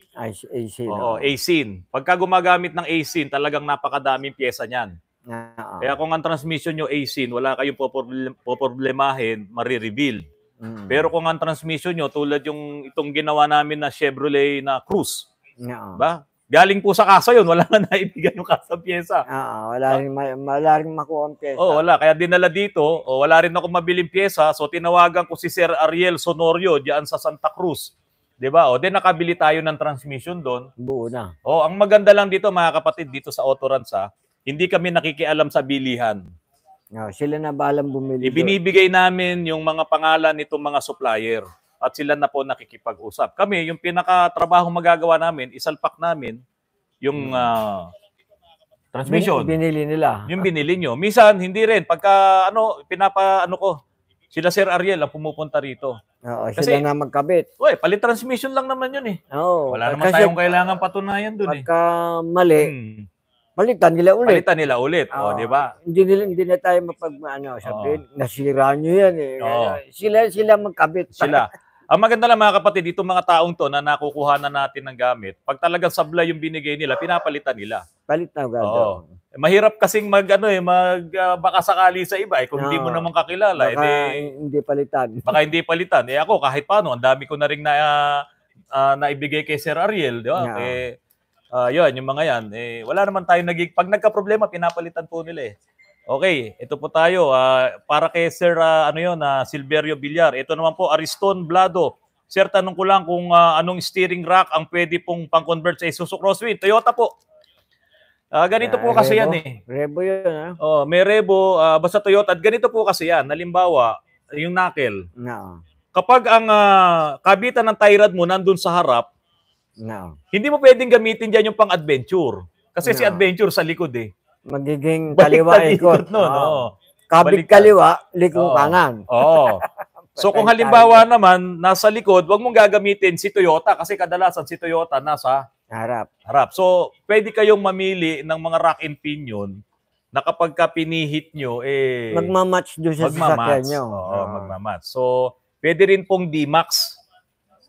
ISIN. Oo, oh. ISIN. Pagka gumagamit ng ISIN, talagang napakadaming pyesa niyan. Uh-huh. Kaya kung ang transmission nyo AC, wala kayong poproblem- poproblemahin, marireveal. Mm-hmm. Pero kung ang transmission nyo, tulad yung itong ginawa namin na Chevrolet na Cruze, uh-huh. ba? Galing po sa kaso yun, wala na naibigay yung kasa pyesa. Oo, wala, rin, ma- wala rin makuha ang pyesa. Oo, wala. Kaya dinala dito, o, wala rin ako mabiling pyesa, so tinawagan ko si Sir Ariel Sonorio diyan sa Santa Cruz. 'di ba? O din nakabili tayo ng transmission doon. Buo na. O ang maganda lang dito mga kapatid dito sa Autoransa, hindi kami nakikialam sa bilihan. Oh, sila na balang bumili. Ibinibigay namin yung mga pangalan nitong mga supplier at sila na po nakikipag-usap. Kami, yung pinaka-trabaho magagawa namin, isalpak namin yung uh, transmission. Binili nila. Yung binili nyo. Minsan, hindi rin. Pagka, ano, pinapa, ano ko, sila Sir Ariel ang pumupunta rito. Oo, Kasi, sila na magkabit. Uy, palit transmission lang naman yun eh. Oo. Wala naman kasi, tayong kailangan patunayan dun pagka eh. Pagka mali, hmm Palitan nila ulit. Palitan nila ulit, oh, oh di ba? Hindi nila hindi na tayo mapagmaano sabihin, oh. nasira niyo 'yan eh. Oh. Sila sila magkabit. Sila. Ang maganda lang mga kapatid, dito mga taong to na nakukuha na natin ng gamit, pag talagang sablay yung binigay nila, pinapalitan nila. Palit na agad. Oh. Mahirap kasing mag, ano, eh, mag uh, baka sakali sa iba. Eh, kung no. mo naman kakilala, eh, baka edi, hindi palitan. Baka hindi palitan. Eh ako, kahit paano, ang dami ko na rin na, uh, uh, naibigay kay Sir Ariel. Di ba? No. Eh, Uh, yun, yung mga yan. Eh, wala naman tayong nagig... Pag nagka-problema, pinapalitan po nila eh. Okay, ito po tayo. Uh, para kay Sir uh, ano yun, uh, Silverio Villar. Ito naman po, Ariston Blado. Sir, tanong ko lang kung uh, anong steering rack ang pwede pong pang-convert sa Isuzu Crosswind. Toyota po. Uh, ganito uh, po kasi Rebo. yan eh. Rebo yun ha? Oh, may Rebo, uh, basta Toyota. At ganito po kasi yan. Halimbawa, yung knuckle. No. Kapag ang uh, kabitan ng tie rod mo nandun sa harap, No. Hindi mo pwedeng gamitin diyan yung pang-adventure. Kasi no. si adventure sa likod eh. Magiging kaliwa eh, ikot. No, no. Kabig kaliwa, likod oh. kanan. Oo. Oh. so kung halimbawa naman, nasa likod, wag mong gagamitin si Toyota kasi kadalasan si Toyota nasa harap. harap. So pwede kayong mamili ng mga rack and pinion na kapag ka pinihit nyo, eh... Magmamatch doon sa sasakyan nyo. Oo, oh. magmamatch. So pwede rin pong D-Max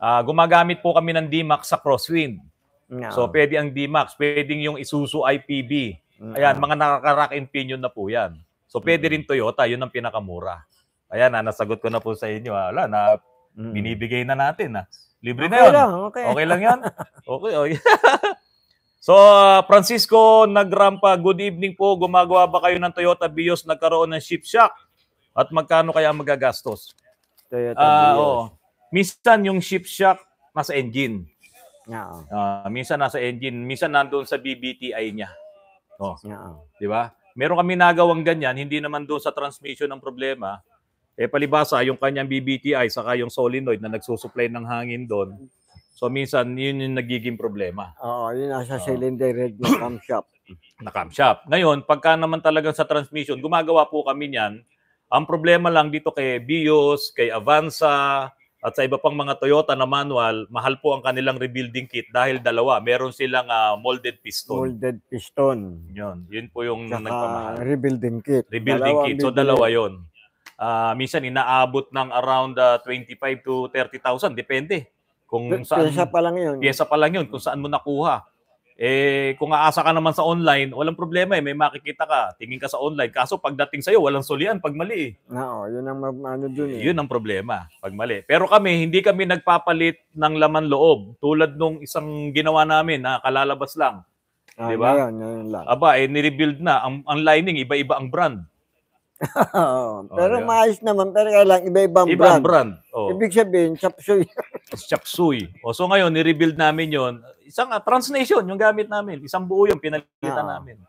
Uh, gumagamit po kami ng DMAX sa crosswind. No. So pwede ang DMAX, pwedeng yung Isuzu IPB. mm Ayan, mga nakakarack and pinion na po yan. So pwede rin Toyota, yun ang pinakamura. Ayan, ha, ah, nasagot ko na po sa inyo. Ha. Ah. Wala, na, binibigay na natin. Ha. Libre okay na yun. Lang, okay. okay lang yun? okay, okay. so, Francisco Nagrampa, good evening po. Gumagawa ba kayo ng Toyota Vios? Nagkaroon ng ship shock? At magkano kaya magagastos? Toyota uh, Vios. Minsan yung ship shock nasa engine. Yeah. Uh, minsan nasa engine, minsan nandoon sa BBTI niya. Oh. Yeah. 'Di ba? Meron kami nagawang ganyan, hindi naman doon sa transmission ng problema. Eh palibasa yung kanyang BBTI saka yung solenoid na nagsusupply ng hangin doon. So minsan yun yung nagiging problema. Oo, oh, yun nasa uh, ah. cylinder head ng camshaft. Na camshaft. Ngayon, pagka naman talagang sa transmission, gumagawa po kami niyan. Ang problema lang dito kay Bios, kay Avanza, at sa iba pang mga Toyota na manual, mahal po ang kanilang rebuilding kit dahil dalawa, meron silang uh, molded piston. Molded piston. Yun, yun po yung Saka nagpamahal. rebuilding kit. Rebuilding dalawa kit. So dalawa yun. Uh, minsan inaabot ng around uh, ah, 25 to 30,000, depende. Kung P- saan, pyesa pa lang yun. Pyesa pa lang yun, kung saan mo nakuha. Eh, kung aasa ka naman sa online, walang problema eh. May makikita ka. Tingin ka sa online. Kaso pagdating sa'yo, walang sulian pag mali eh. Oo, yun ang ano dun eh. Yun ang problema pag mali. Pero kami, hindi kami nagpapalit ng laman loob. Tulad nung isang ginawa namin na kalalabas lang. Ah, Di ba? Ngayon, ngayon lang. Aba, eh, ni-rebuild na. Ang, ang lining, iba-iba ang brand. Oh, pero oh, maayos naman. Pero kailangan iba-ibang iba brand. brand. Oh. Ibig sabihin, sapsoy. Chapsui. O, so ngayon, ni-rebuild namin yon Isang uh, ah, translation yung gamit namin. Isang buo yung pinalitan ah. namin.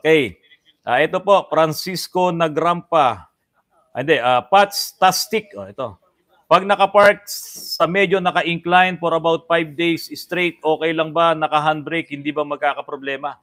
Okay. Uh, ito po, Francisco Nagrampa. Ah, hindi, uh, ah, Pats Tastic. Oh, ito. Pag naka nakapark sa medyo naka-incline for about 5 days straight, okay lang ba? Naka-handbrake, hindi ba magkakaproblema?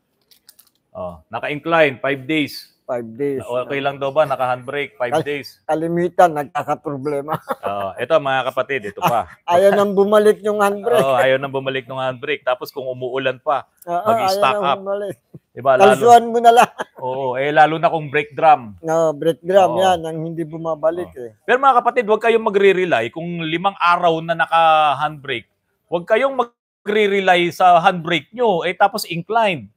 Oh, naka-incline, 5 days. Five days. Okay lang daw ba? Naka-handbrake, five Kal- days. Kalimitan, nagkakaproblema. Oo, ito mga kapatid, ito pa. ayaw nang bumalik yung handbrake. Oo, ayaw nang bumalik ng handbrake. Tapos kung umuulan pa, Oo, mag-stock ayaw up. bumalik. Diba, lalo, Kalsuhan mo na lang. oo, eh lalo na kung brake drum. No, brake drum Oo. yan, ang hindi bumabalik eh. Pero mga kapatid, huwag kayong magre-rely. Kung limang araw na naka-handbrake, huwag kayong magre-rely sa handbrake nyo. Eh tapos inclined.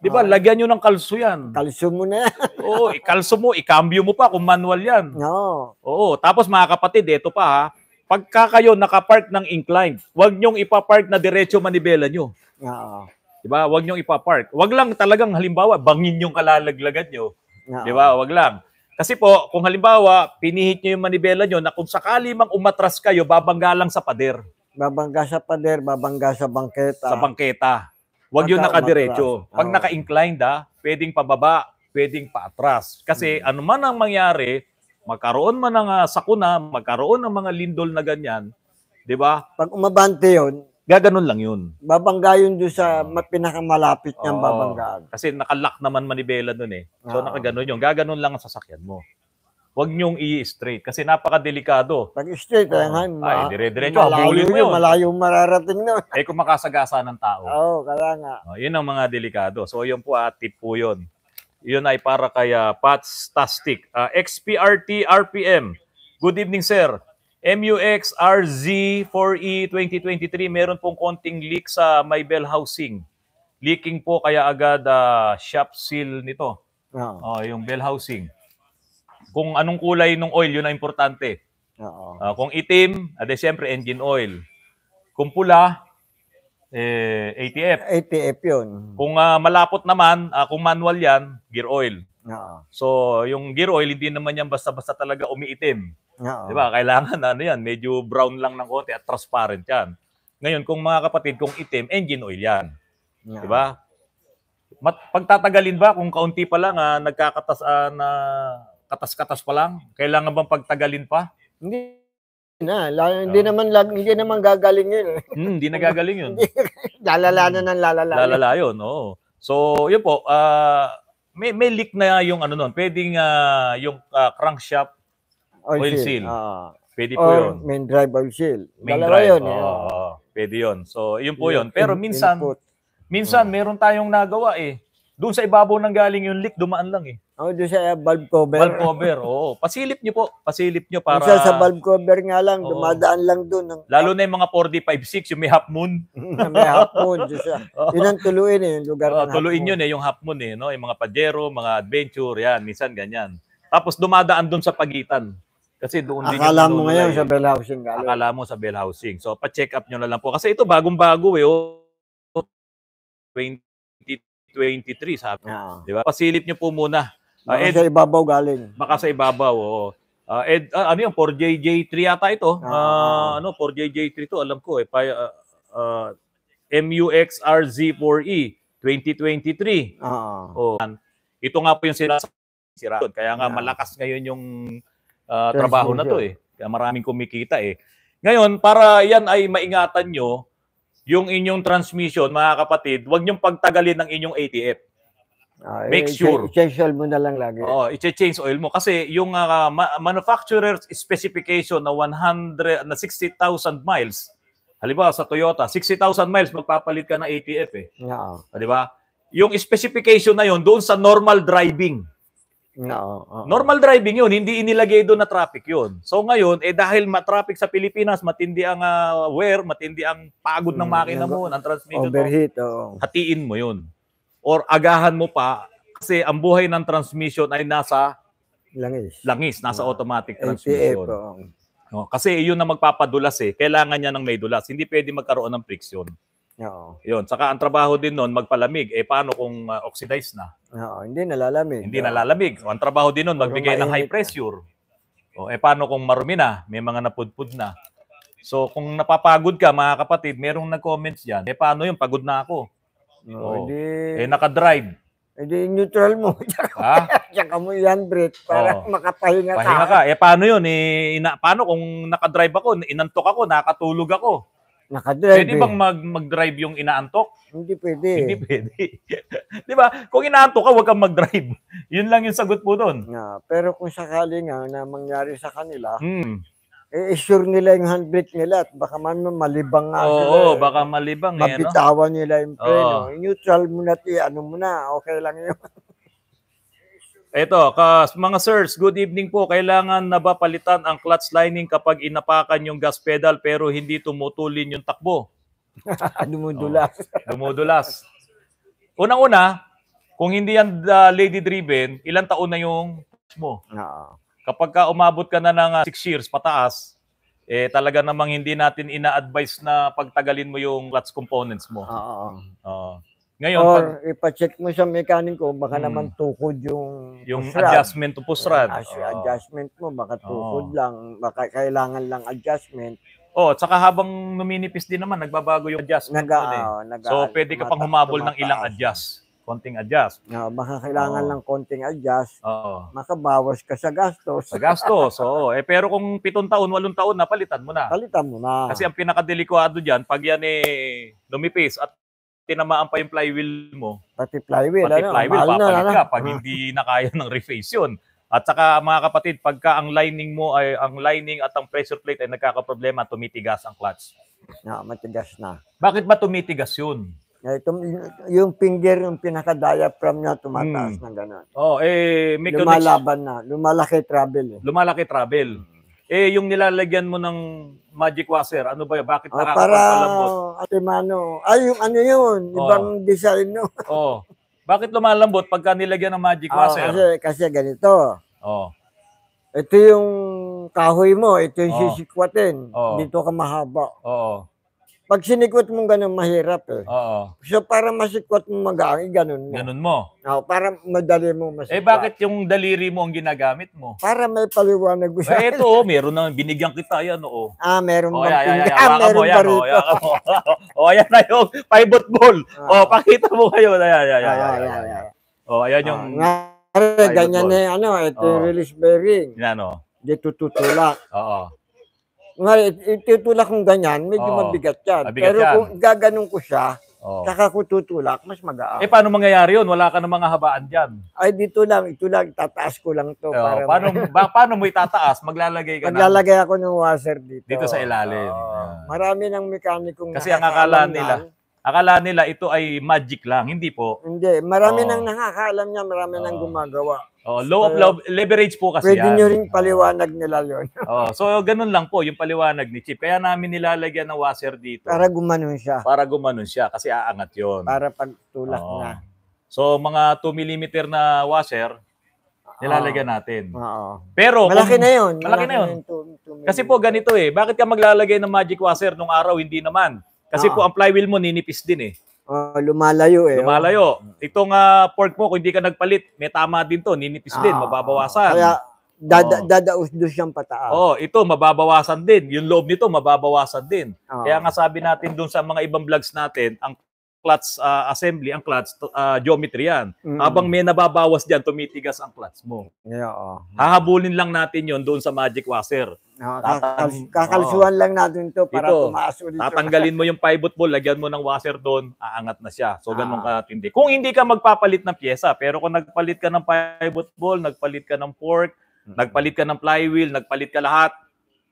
Di ba? Oh. Lagyan nyo ng kalso yan. Kalso mo na. Oo, ikalso mo, ikambyo mo pa kung manual yan. No. Oo, tapos mga kapatid, eto pa ha, pagka kayo nakapark ng incline, huwag nyong ipapark na diretso manibela nyo. Oo. Di ba? Huwag nyong ipapark. Huwag lang talagang halimbawa, bangin yung kalalaglagan nyo. Oo. Di ba? Huwag lang. Kasi po, kung halimbawa, pinihit nyo yung manibela nyo na kung sakali mang umatras kayo, babangga lang sa pader. Babangga sa pader, babangga sa bangketa. Sa bangketa. Huwag yun nakadiretso. Pag naka-inclined, ha, ah, pwedeng pababa, pwedeng paatras. Kasi hmm. ano man ang mangyari, magkaroon man ng ah, sakuna, magkaroon ng mga lindol na ganyan, di ba? Pag umabante yun, gaganon lang yun. Babangga yun doon sa pinakamalapit niyang oh, babanggaan. Kasi nakalock naman manibela doon eh. So oh. nakaganon yun. Gaganon lang ang sasakyan mo wag niyong i-straight kasi napakadelikado. Pag straight, oh. ay, ay dire-diretso, habulin mo yun. Malayo mararating na. eh kung makasagasa ng tao. Oo, oh, kala nga. Oh, yun ang mga delikado. So yun po, ah, tip po yun. Yun ay para kay uh, ah, Tastic. Uh, ah, XPRT RPM. Good evening, sir. MUX RZ4E 2023, meron pong konting leak sa Maybell housing. Leaking po kaya agad uh, shop seal nito. Oh. Uh, oh, yung bell housing kung anong kulay ng oil, yun ang importante. Oo. Uh, kung itim, ade siyempre engine oil. Kung pula, eh, ATF. ATF yun. Kung uh, malapot naman, uh, kung manual yan, gear oil. Oo. So, yung gear oil, hindi naman yan basta-basta talaga umiitim. Di ba? Kailangan ano yan, medyo brown lang ng konti at transparent yan. Ngayon, kung mga kapatid, kung itim, engine oil yan. Di ba? Mat- pagtatagalin ba kung kaunti pa lang ah, nagkakatas ah, na katas-katas pa lang? Kailangan bang pagtagalin pa? Hindi na, la, hindi ah. naman lag, hindi naman gagaling 'yun. Hmm, hindi nagagaling 'yun. lalala na ng lalala. Lalala 'yun, oo. So, 'yun po, uh, may may leak na yung ano noon. Pwedeng uh, yung uh, crankshaft oil, oil seal. seal. Uh, Pwede po 'yun. Main drive oil seal. Main Dalawa drive. 'yun. oh, oh. Pwede 'yun. So, 'yun po 'yun. Pero minsan Input. minsan meron tayong nagawa eh. Doon sa ibabaw ng galing yung leak, dumaan lang eh. Oh, doon sa valve cover. Valve cover, oo. Pasilip niyo po. Pasilip niyo para... Minsan sa valve cover nga lang, oo. dumadaan lang doon. Ng... Lalo na yung mga 4D56, yung may half moon. may half moon, Diyos oh. Yun ang tuluin eh, yung lugar oh, ng Tuluin yun eh, yung half moon eh, no? yung mga pajero, mga adventure, yan, minsan ganyan. Tapos dumadaan doon sa pagitan. Kasi doon din Akala mo ngayon eh. sa bell housing. Galo. Akala mo sa bell housing. So, pa-check up nyo na lang po. Kasi ito, bagong-bago eh. Oh. 2023, sabi. Yeah. Di ba? Pasilip nyo po muna Uh, Ed, sa ibabaw galing. Baka sa ibabaw, oo. Uh, Ed, uh, ano yung 4JJ3 yata ito? Ah. Uh, ano, 4JJ3 to, alam ko eh. Pa, uh, uh, MUXRZ4E 2023. Ah. Oh. Ito nga po yung sila sira. Kaya nga yeah. malakas ngayon yung uh, trabaho na to eh. Kaya maraming kumikita eh. Ngayon, para yan ay maingatan nyo, yung inyong transmission, mga kapatid, huwag nyong pagtagalin ng inyong ATF. Uh, Make sure. I-change oil mo na lang lagi. Oo, i-change oil mo. Kasi yung uh, manufacturer's specification na 100, na 60,000 miles, halimbawa sa Toyota, 60,000 miles, magpapalit ka ng ATF eh. Oo. Ah, di ba? Yung specification na yon doon sa normal driving. No, Normal driving yun, hindi inilagay doon na traffic yun. So ngayon, eh dahil ma-traffic sa Pilipinas, matindi ang uh, wear, matindi ang pagod ng hmm, makina mo, ng transmission mo. Overheat, oo. Hatiin mo yun or agahan mo pa kasi ang buhay ng transmission ay nasa langis. Langis, nasa uh, automatic e transmission. LPF, no, oh, kasi yun na magpapadulas eh. Kailangan niya ng may dulas. Hindi pwede magkaroon ng friction. Oo. Yun. Saka ang trabaho din noon, magpalamig. Eh, paano kung uh, ah, oxidized na? Oo, hindi nalalamig. Hindi Oo. nalalamig. O, ang trabaho din noon, magbigay ng high pressure. O, oh, eh, paano kung marumi na? May mga napudpud na. So, kung napapagod ka, mga kapatid, merong nag-comments yan. Eh, paano yun? Pagod na ako. Oh. Hindi, eh, naka-drive. Hindi, eh, neutral mo. ha? Tsaka mo yan, brake, para oh. makapahinga ka. Pahinga ka. Eh, paano yun? Eh, ina, paano kung naka-drive ako, inantok ako, nakatulog ako? Naka-drive. Pwede eh. bang mag, mag-drive yung inaantok? Hindi pwede. Hindi pwede. di ba? Kung inaantok ka, huwag kang mag-drive. Yun lang yung sagot po doon. Yeah, pero kung sakali nga na mangyari sa kanila, hmm eh, sure nila yung handbrake nila at baka man malibang nga. Oo, eh. baka malibang. Mapitawan eh, no? nila yung preno. Oh. Neutral muna ti, ano muna, okay lang yun. Ito, kas, mga sirs, good evening po. Kailangan na ba palitan ang clutch lining kapag inapakan yung gas pedal pero hindi tumutulin yung takbo? dumudulas. Oh, dumudulas. Unang-una, kung hindi yan uh, ah, lady driven, ilang taon na yung mo? Oo. No. Kapag ka umabot ka na ng 6 ah, years pataas, eh talaga namang hindi natin ina-advise na pagtagalin mo yung clutch components mo. Oo. Oo. Ngayon, Or pag, ipacheck mo sa mekaniko, baka hmm. naman tukod yung Yung pusrad. adjustment to push rod. As, Oo. adjustment mo, baka tukod Oo. lang, baka kailangan lang adjustment. Oh, tsaka habang numinipis din naman, nagbabago yung adjustment Nag- mo. eh. nag- so, pwede ka pang humabol ng ilang adjust konting adjust. No, baka kailangan ng konting adjust, Oo. makabawas ka sa gastos. Sa gastos, oo. Eh, pero kung pitong taon, walong taon, napalitan mo na. Palitan mo na. Kasi ang pinakadelikado dyan, pag yan eh, lumipis at tinamaan pa yung flywheel mo, pati flywheel, pati ano, flywheel, mahal papalit ano. ka pag hindi na kaya ng reface yun. At saka mga kapatid, pagka ang lining mo ay ang lining at ang pressure plate ay nagkakaproblema, tumitigas ang clutch. Na, matigas na. Bakit ba tumitigas 'yun? Eh, tum- yung finger, yung pinaka-diaphragm niya tumataas mm. ng gano'n. Oh, eh, may Lumalaban na. Lumalaki travel eh. Lumalaki travel. Hmm. Eh, yung nilalagyan mo ng magic washer, ano ba yun? Bakit Ah, para, nakakapagpalambot? Ate Mano, ay, yung ano yun, Oo. Oh. ibang design no. Oh. Bakit lumalambot pagka nilagyan ng magic Ah, washer? kasi, kasi ganito, Oh. ito yung kahoy mo, ito yung Oo. Oh. sisikwatin. Oo. Oh. Dito ka mahaba. Oo. Pag sinikwat mo ganun, mahirap eh. Oo. So para masikwat mo mag-aangi, ganun mo. Ganun mo. Oo, para madali mo masikwat. Eh bakit yung daliri mo ang ginagamit mo? Para may paliwanag mo Eh ito, oh, meron na, binigyan kita yan, oo. Oh. Ah, meron oh, bang yeah, yeah, yeah. Ah, meron oh, mo, yan, oh, ayan na yung pivot ball. Oo, ah. oh, pakita mo kayo. Ayan, ayan, ayan. Ah, ayan, ayan, ayan. Oh, ayan yung... Ah, ganyan na ano, ito oh. release bearing. Yan, ano? Oh. Dito tutulak. Oo itutulak eh, eh, kong ganyan, medyo Oo, mabigat yan. mabigat Pero yan. kung gaganon ko siya, Oh. saka ko tutulak, mas magaan. Eh, paano mangyayari yun? Wala ka ng mga habaan dyan. Ay, dito lang, ito lang, tataas ko lang to. Oh, para paano, ba, paano mo itataas? Maglalagay ka na Maglalagay ako ng washer dito. dito sa ilalim. Oo. Marami ng mekanikong Kasi ang akala nila- lang Akala nila ito ay magic lang, hindi po. Hindi, marami oh. nang nakakaalam niya, marami oh. nang gumagawa. Oh, low of love, leverage po kasi Pwede yan. nyo rin paliwanag nila yun. oh, so ganun lang po yung paliwanag ni Chip. Kaya namin nilalagyan ng washer dito. Para gumanon siya. Para gumanon siya kasi aangat yon. Para pagtulak oh. na. So mga 2 mm na washer, nilalagyan natin. Oo. Pero malaki kung, na 'yon. Malaki, malaki na 'yon. yun. Kasi po ganito eh, bakit ka maglalagay ng magic washer nung araw hindi naman? Kasi ah. po ang flywheel mo ninipis din eh. Uh, lumalayo eh. Lumalayo. Oh. Itong uh, ah, pork mo, kung hindi ka nagpalit, may tama din to, ninipis ah. din, mababawasan. Kaya dada, oh. dadaus siyang pataas. oh, ito, mababawasan din. Yung loob nito, mababawasan din. Oh. Kaya nga sabi natin doon sa mga ibang vlogs natin, ang clutch uh, assembly, ang clutch uh, geometry yan. Mm-hmm. Habang may nababawas diyan, tumitigas ang clutch mo. Yeah, oh. Hahabulin lang natin yon doon sa magic washer. No, kakal- kakalsuhan oh. lang natin to para Ito, tumaas ulit. Tatanggalin mo yung pivot ball, lagyan mo ng washer doon, aangat na siya. So ganun ah. katindi. Kung hindi ka magpapalit ng pyesa, pero kung nagpalit ka ng pivot ball, nagpalit ka ng fork, mm-hmm. nagpalit ka ng flywheel, nagpalit ka lahat,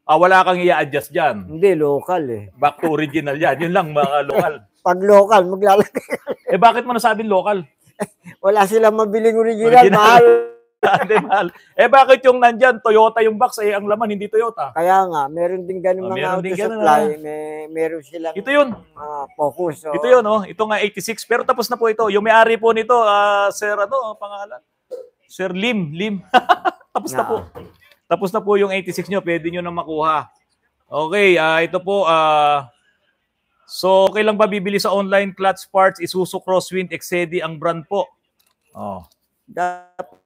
ah, wala kang i-adjust diyan. Hindi, local eh. Back to original yan. Yun lang, mga local. Pag local, maglalagay. eh bakit mo nasabing local? wala silang mabiling original. original. Mahal hindi, mahal. Eh bakit yung nandyan, Toyota yung box, eh ang laman hindi Toyota? Kaya nga, meron din ganun Ah, mga meron auto din ganun, supply. ah. May, meron silang Ito yun. ah, focus. oh. Ito yun, oh. Ito nga 86. Pero tapos na po ito. Yung may-ari po nito, ah, Sir, ano, ang oh, pangalan? Sir Lim. Lim. tapos na po. Ah. Tapos na po yung 86 nyo. Pwede nyo na makuha. Okay, ah, ito po. ah, so, okay lang ba bibili sa online clutch parts? Isuzu Crosswind Excedi ang brand po. Oh. Dapat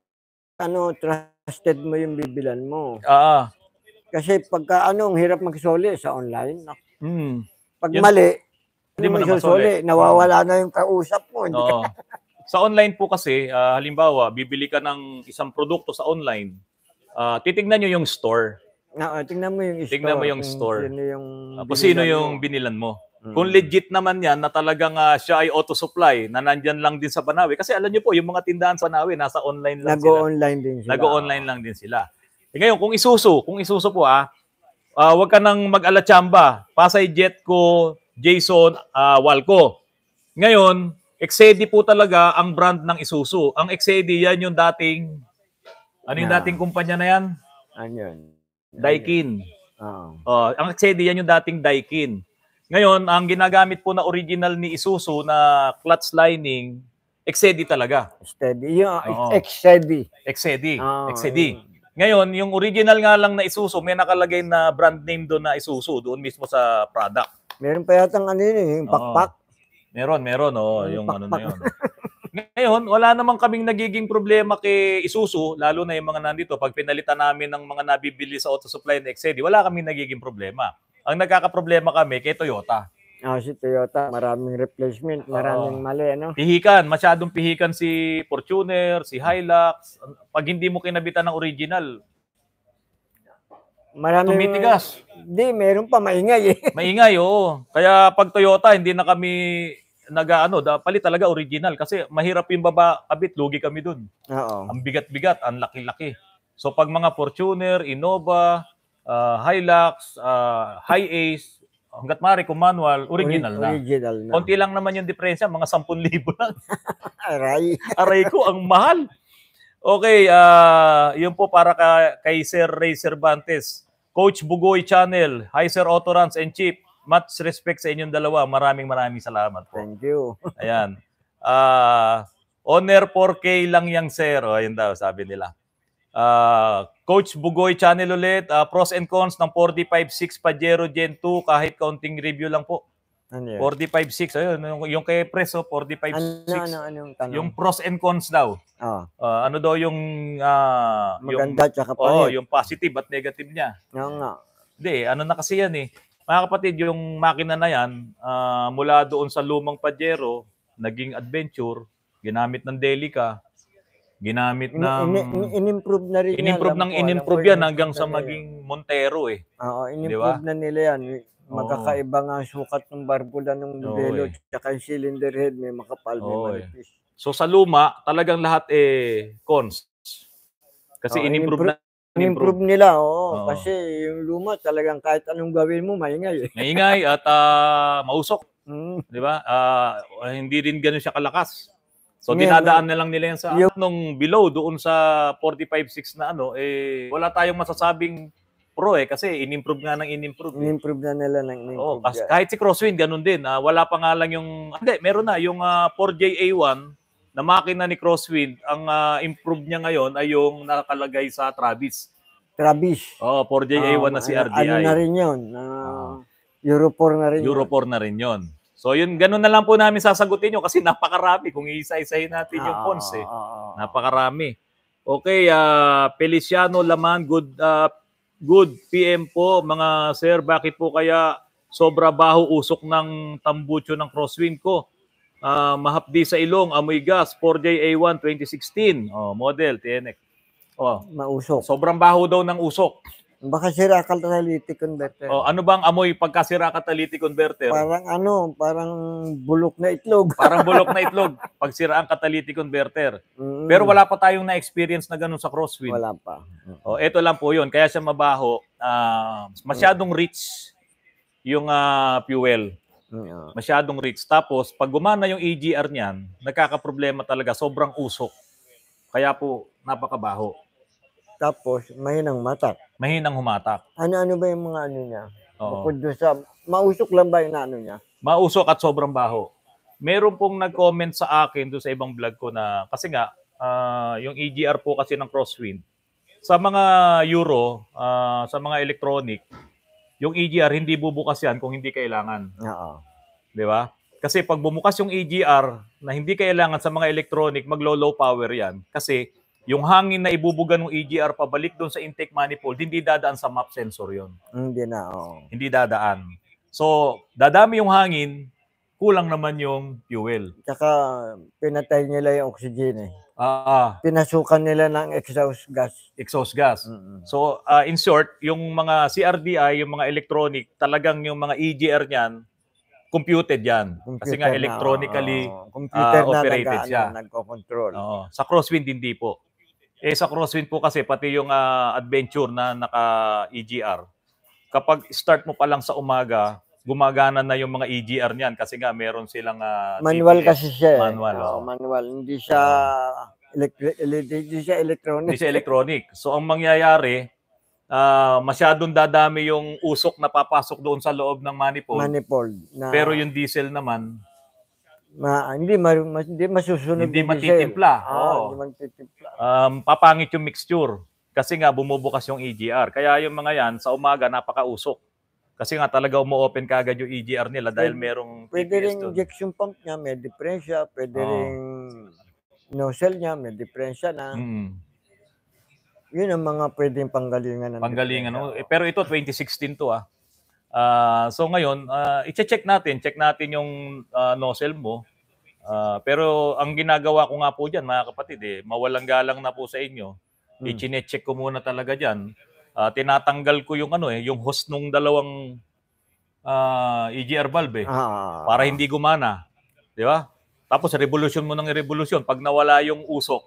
ano, trusted mo yung bibilan mo. Oo. Kasi pagka ano, ang hirap magsoli sa online. No? Mm. Pag Yun, mali, hindi mo na masoli. Nawawala na yung kausap mo. Oo. sa online po kasi, uh, halimbawa, bibili ka ng isang produkto sa online, uh, titignan nyo yung store. Na, uh, tingnan mo yung store. Tingnan mo yung store. Yung, yung uh, sino yung binilan mo. Kung mm. legit naman yan na talagang uh, siya ay auto supply na nandyan lang din sa Banawe. Kasi alam niyo po, yung mga tindahan sa Banawe, nasa online lang nag sila. Nag-online din sila. Nag-online lang din sila. E ngayon, kung isuso, kung isuso po ah, uh, ah, wag ka nang mag-alatsamba. Pasay Jetco, Jason, uh, Walco. Ngayon, Exedi po talaga ang brand ng isuso. Ang Exedi, yan yung dating, ano yung yeah. dating kumpanya na yan? Ano yun? Daikin. Oh. Uh, ang Exedi, yan yung dating Daikin. Ngayon, ang ginagamit po na original ni Isuzu na clutch lining, Exedi talaga. Steady. Yung Oo. Exedi. Exedi. Ah, Ngayon, yung original nga lang na Isuzu, may nakalagay na brand name doon na Isuzu, doon mismo sa product. Meron pa yata ano yun, eh, yung Oo. Meron, meron, oh, yung ano na yun. Ngayon, wala namang kaming nagiging problema kay Isuzu, lalo na yung mga nandito. Pag pinalitan namin ng mga nabibili sa auto supply na Exedi, wala kaming nagiging problema. Ang nagkakaproblema kami kay Toyota. Ah, oh, si Toyota, maraming replacement, maraming Oo. mali, ano? Pihikan, masyadong pihikan si Fortuner, si Hilux. Pag hindi mo kinabitan ng original, maraming, tumitigas. Hindi, meron pa, maingay eh. maingay, oo. Kaya pag Toyota, hindi na kami nagaano, palit talaga original kasi mahirap yung baba abit, lugi kami dun. Oo. Ang bigat-bigat, ang laki-laki. So pag mga Fortuner, Innova, uh, ah, Hilux, uh, ah, High Ace, hanggat mari kung manual, original, Ori- original na. na. Konti lang naman yung diferensya, mga 10,000 lang. Aray. Aray ko, ang mahal. Okay, uh, yun po para ka, kay Sir Ray Cervantes. Coach Bugoy Channel, hi Sir Autorance and Chief. Much respect sa inyong dalawa. Maraming maraming salamat po. Thank you. Ayan. Uh, honor 4K lang yang sir. O, ayun daw, sabi nila. Uh, Coach Bugoy channel ulit. Uh, pros and cons ng 456 Pajero Gen 2 kahit kaunting review lang po. Ano yun? 456. Ayun, yung, yung kay Preso, 456. Ano, ano, ano anong tanong? Yung pros and cons daw. Oh. Uh, ano daw yung... Uh, Maganda yung, tsaka palit. oh, yung positive at negative niya. Oo nga. Hindi, ano na kasi yan eh. Mga kapatid, yung makina na yan, uh, mula doon sa lumang Pajero, naging adventure, ginamit ng Delica, Ginamit in, ng... In, in, in-improve na rin in-improve yan. Ng, in-improve yan hanggang sa maging Montero eh. Oo, in-improve diba? na nila yan. Magkakaiba nga sukat ng barbula ng modelo, oh, eh. yung cylinder head, may makapal, may oh, So sa luma, talagang lahat eh cons. Kasi oh, in-improve, in-improve na improve nila, oo. oo. Kasi yung luma talagang kahit anong gawin mo, maingay. Eh. Maingay at uh, mausok. Mm. 'Di ba? Uh, hindi rin ganoon siya kalakas. So may, dinadaan ah, na lang nila yan sa yung, nung below doon sa 456 na ano eh wala tayong masasabing pro eh kasi inimprove nga ng inimprove. Eh. Inimprove na nila ng inimprove. Oh, as, kahit si Crosswind ganun din. Uh, wala pa nga lang yung hindi, meron na yung uh, ah, 4JA1 na makina ni Crosswind. Ang uh, improve niya ngayon ay yung nakalagay sa Travis. Travis. Oh, 4JA1 um, na si ano, RDI. Ano na rin 'yon? Uh, Euro 4 na rin. Euro 4 na rin 'yon. So yun, ganun na lang po namin sasagutin nyo kasi napakarami kung iisa-isahin natin yung ah, cons eh. Ah, ah, napakarami. Okay, uh, Feliciano Laman, good uh, good PM po mga sir. Bakit po kaya sobra baho usok ng tambucho ng crosswind ko? Uh, mahapdi sa ilong, amoy gas, 4JA1 2016. Oh, model, TNX. Oh, mausok. Sobrang baho daw ng usok. Baka sira catalytic converter. Oh, ano bang amoy pagka sira catalytic converter? Parang ano, parang bulok na itlog. parang bulok na itlog pag sira ang catalytic converter. Mm. Pero wala pa tayong na-experience na ganun sa crosswind. Wala pa. Oh, ito lang po 'yon. Kaya siya mabaho. Uh, masyadong rich yung uh, fuel. Mm. Masyadong rich. Tapos, pag gumana yung EGR niyan, nagkakaproblema talaga. Sobrang usok. Kaya po, napakabaho. Tapos, mahinang mata. Mahinang humatak. Ano-ano ba yung mga ano niya? Oo. Bukod doon sa, mausok lang ba yung ano niya? Mausok at sobrang baho. Meron pong nag-comment sa akin doon sa ibang vlog ko na, kasi nga, uh, yung EGR po kasi ng crosswind, sa mga euro, uh, sa mga electronic, yung EGR hindi bubukas yan kung hindi kailangan. Oo. Di ba? Kasi pag bumukas yung EGR na hindi kailangan sa mga electronic, maglo-low power yan. Kasi yung hangin na ibubuga ng EGR pabalik doon sa intake manifold, hindi dadaan sa map sensor yon. Hindi na, oo. Hindi dadaan. So, dadami yung hangin, kulang naman yung fuel. Tsaka pinatay nila yung oxygen eh. Ah, ah. Pinasukan nila ng exhaust gas. Exhaust gas. Mm-hmm. So, uh, in short, yung mga CRDI, yung mga electronic, talagang yung mga EGR niyan, computed yan. Computer Kasi nga electronically ah, na, oh, uh, operated na naga, siya. Ano, nagko-control. Oo. Sa crosswind, hindi po. Eh sa crosswind po kasi pati yung uh, adventure na naka EGR. Kapag start mo pa lang sa umaga, gumagana na yung mga EGR niyan kasi nga meron silang uh, manual GPS. kasi siya. Eh. Manual. Eh. Oh, oh. manual. Hindi siya ah. hindi siya electronic. Hindi siya electronic. So ang mangyayari, uh, masyadong dadami yung usok na papasok doon sa loob ng manifold. Manifold. Na... Pero yung diesel naman, Ma, hindi, ma, hindi masusunog. Hindi matitimpla. Ah, oo. Oh, hindi matitimpla. Um, papangit yung mixture. Kasi nga, bumubukas yung EGR. Kaya yung mga yan, sa umaga, napakausok. Kasi nga talaga umu-open kagad yung EGR nila dahil merong Pwede rin injection pump niya, may diferensya. Pwede oh. rin nozzle niya, may diferensya na. Mm yun ang mga pwedeng panggalingan. Panggalingan. No? Eh, pero ito, 2016 to ah. Uh, so ngayon, uh, ah, i-check natin, check natin yung uh, nozzle mo. Uh, pero ang ginagawa ko nga po diyan mga kapatid, eh, mawalang galang na po sa inyo. Hmm. I-check ko muna talaga diyan. Uh, tinatanggal ko yung ano eh, yung host nung dalawang uh, EGR valve eh, ah. para hindi gumana. 'Di ba? Tapos revolution mo ng revolution pag nawala yung usok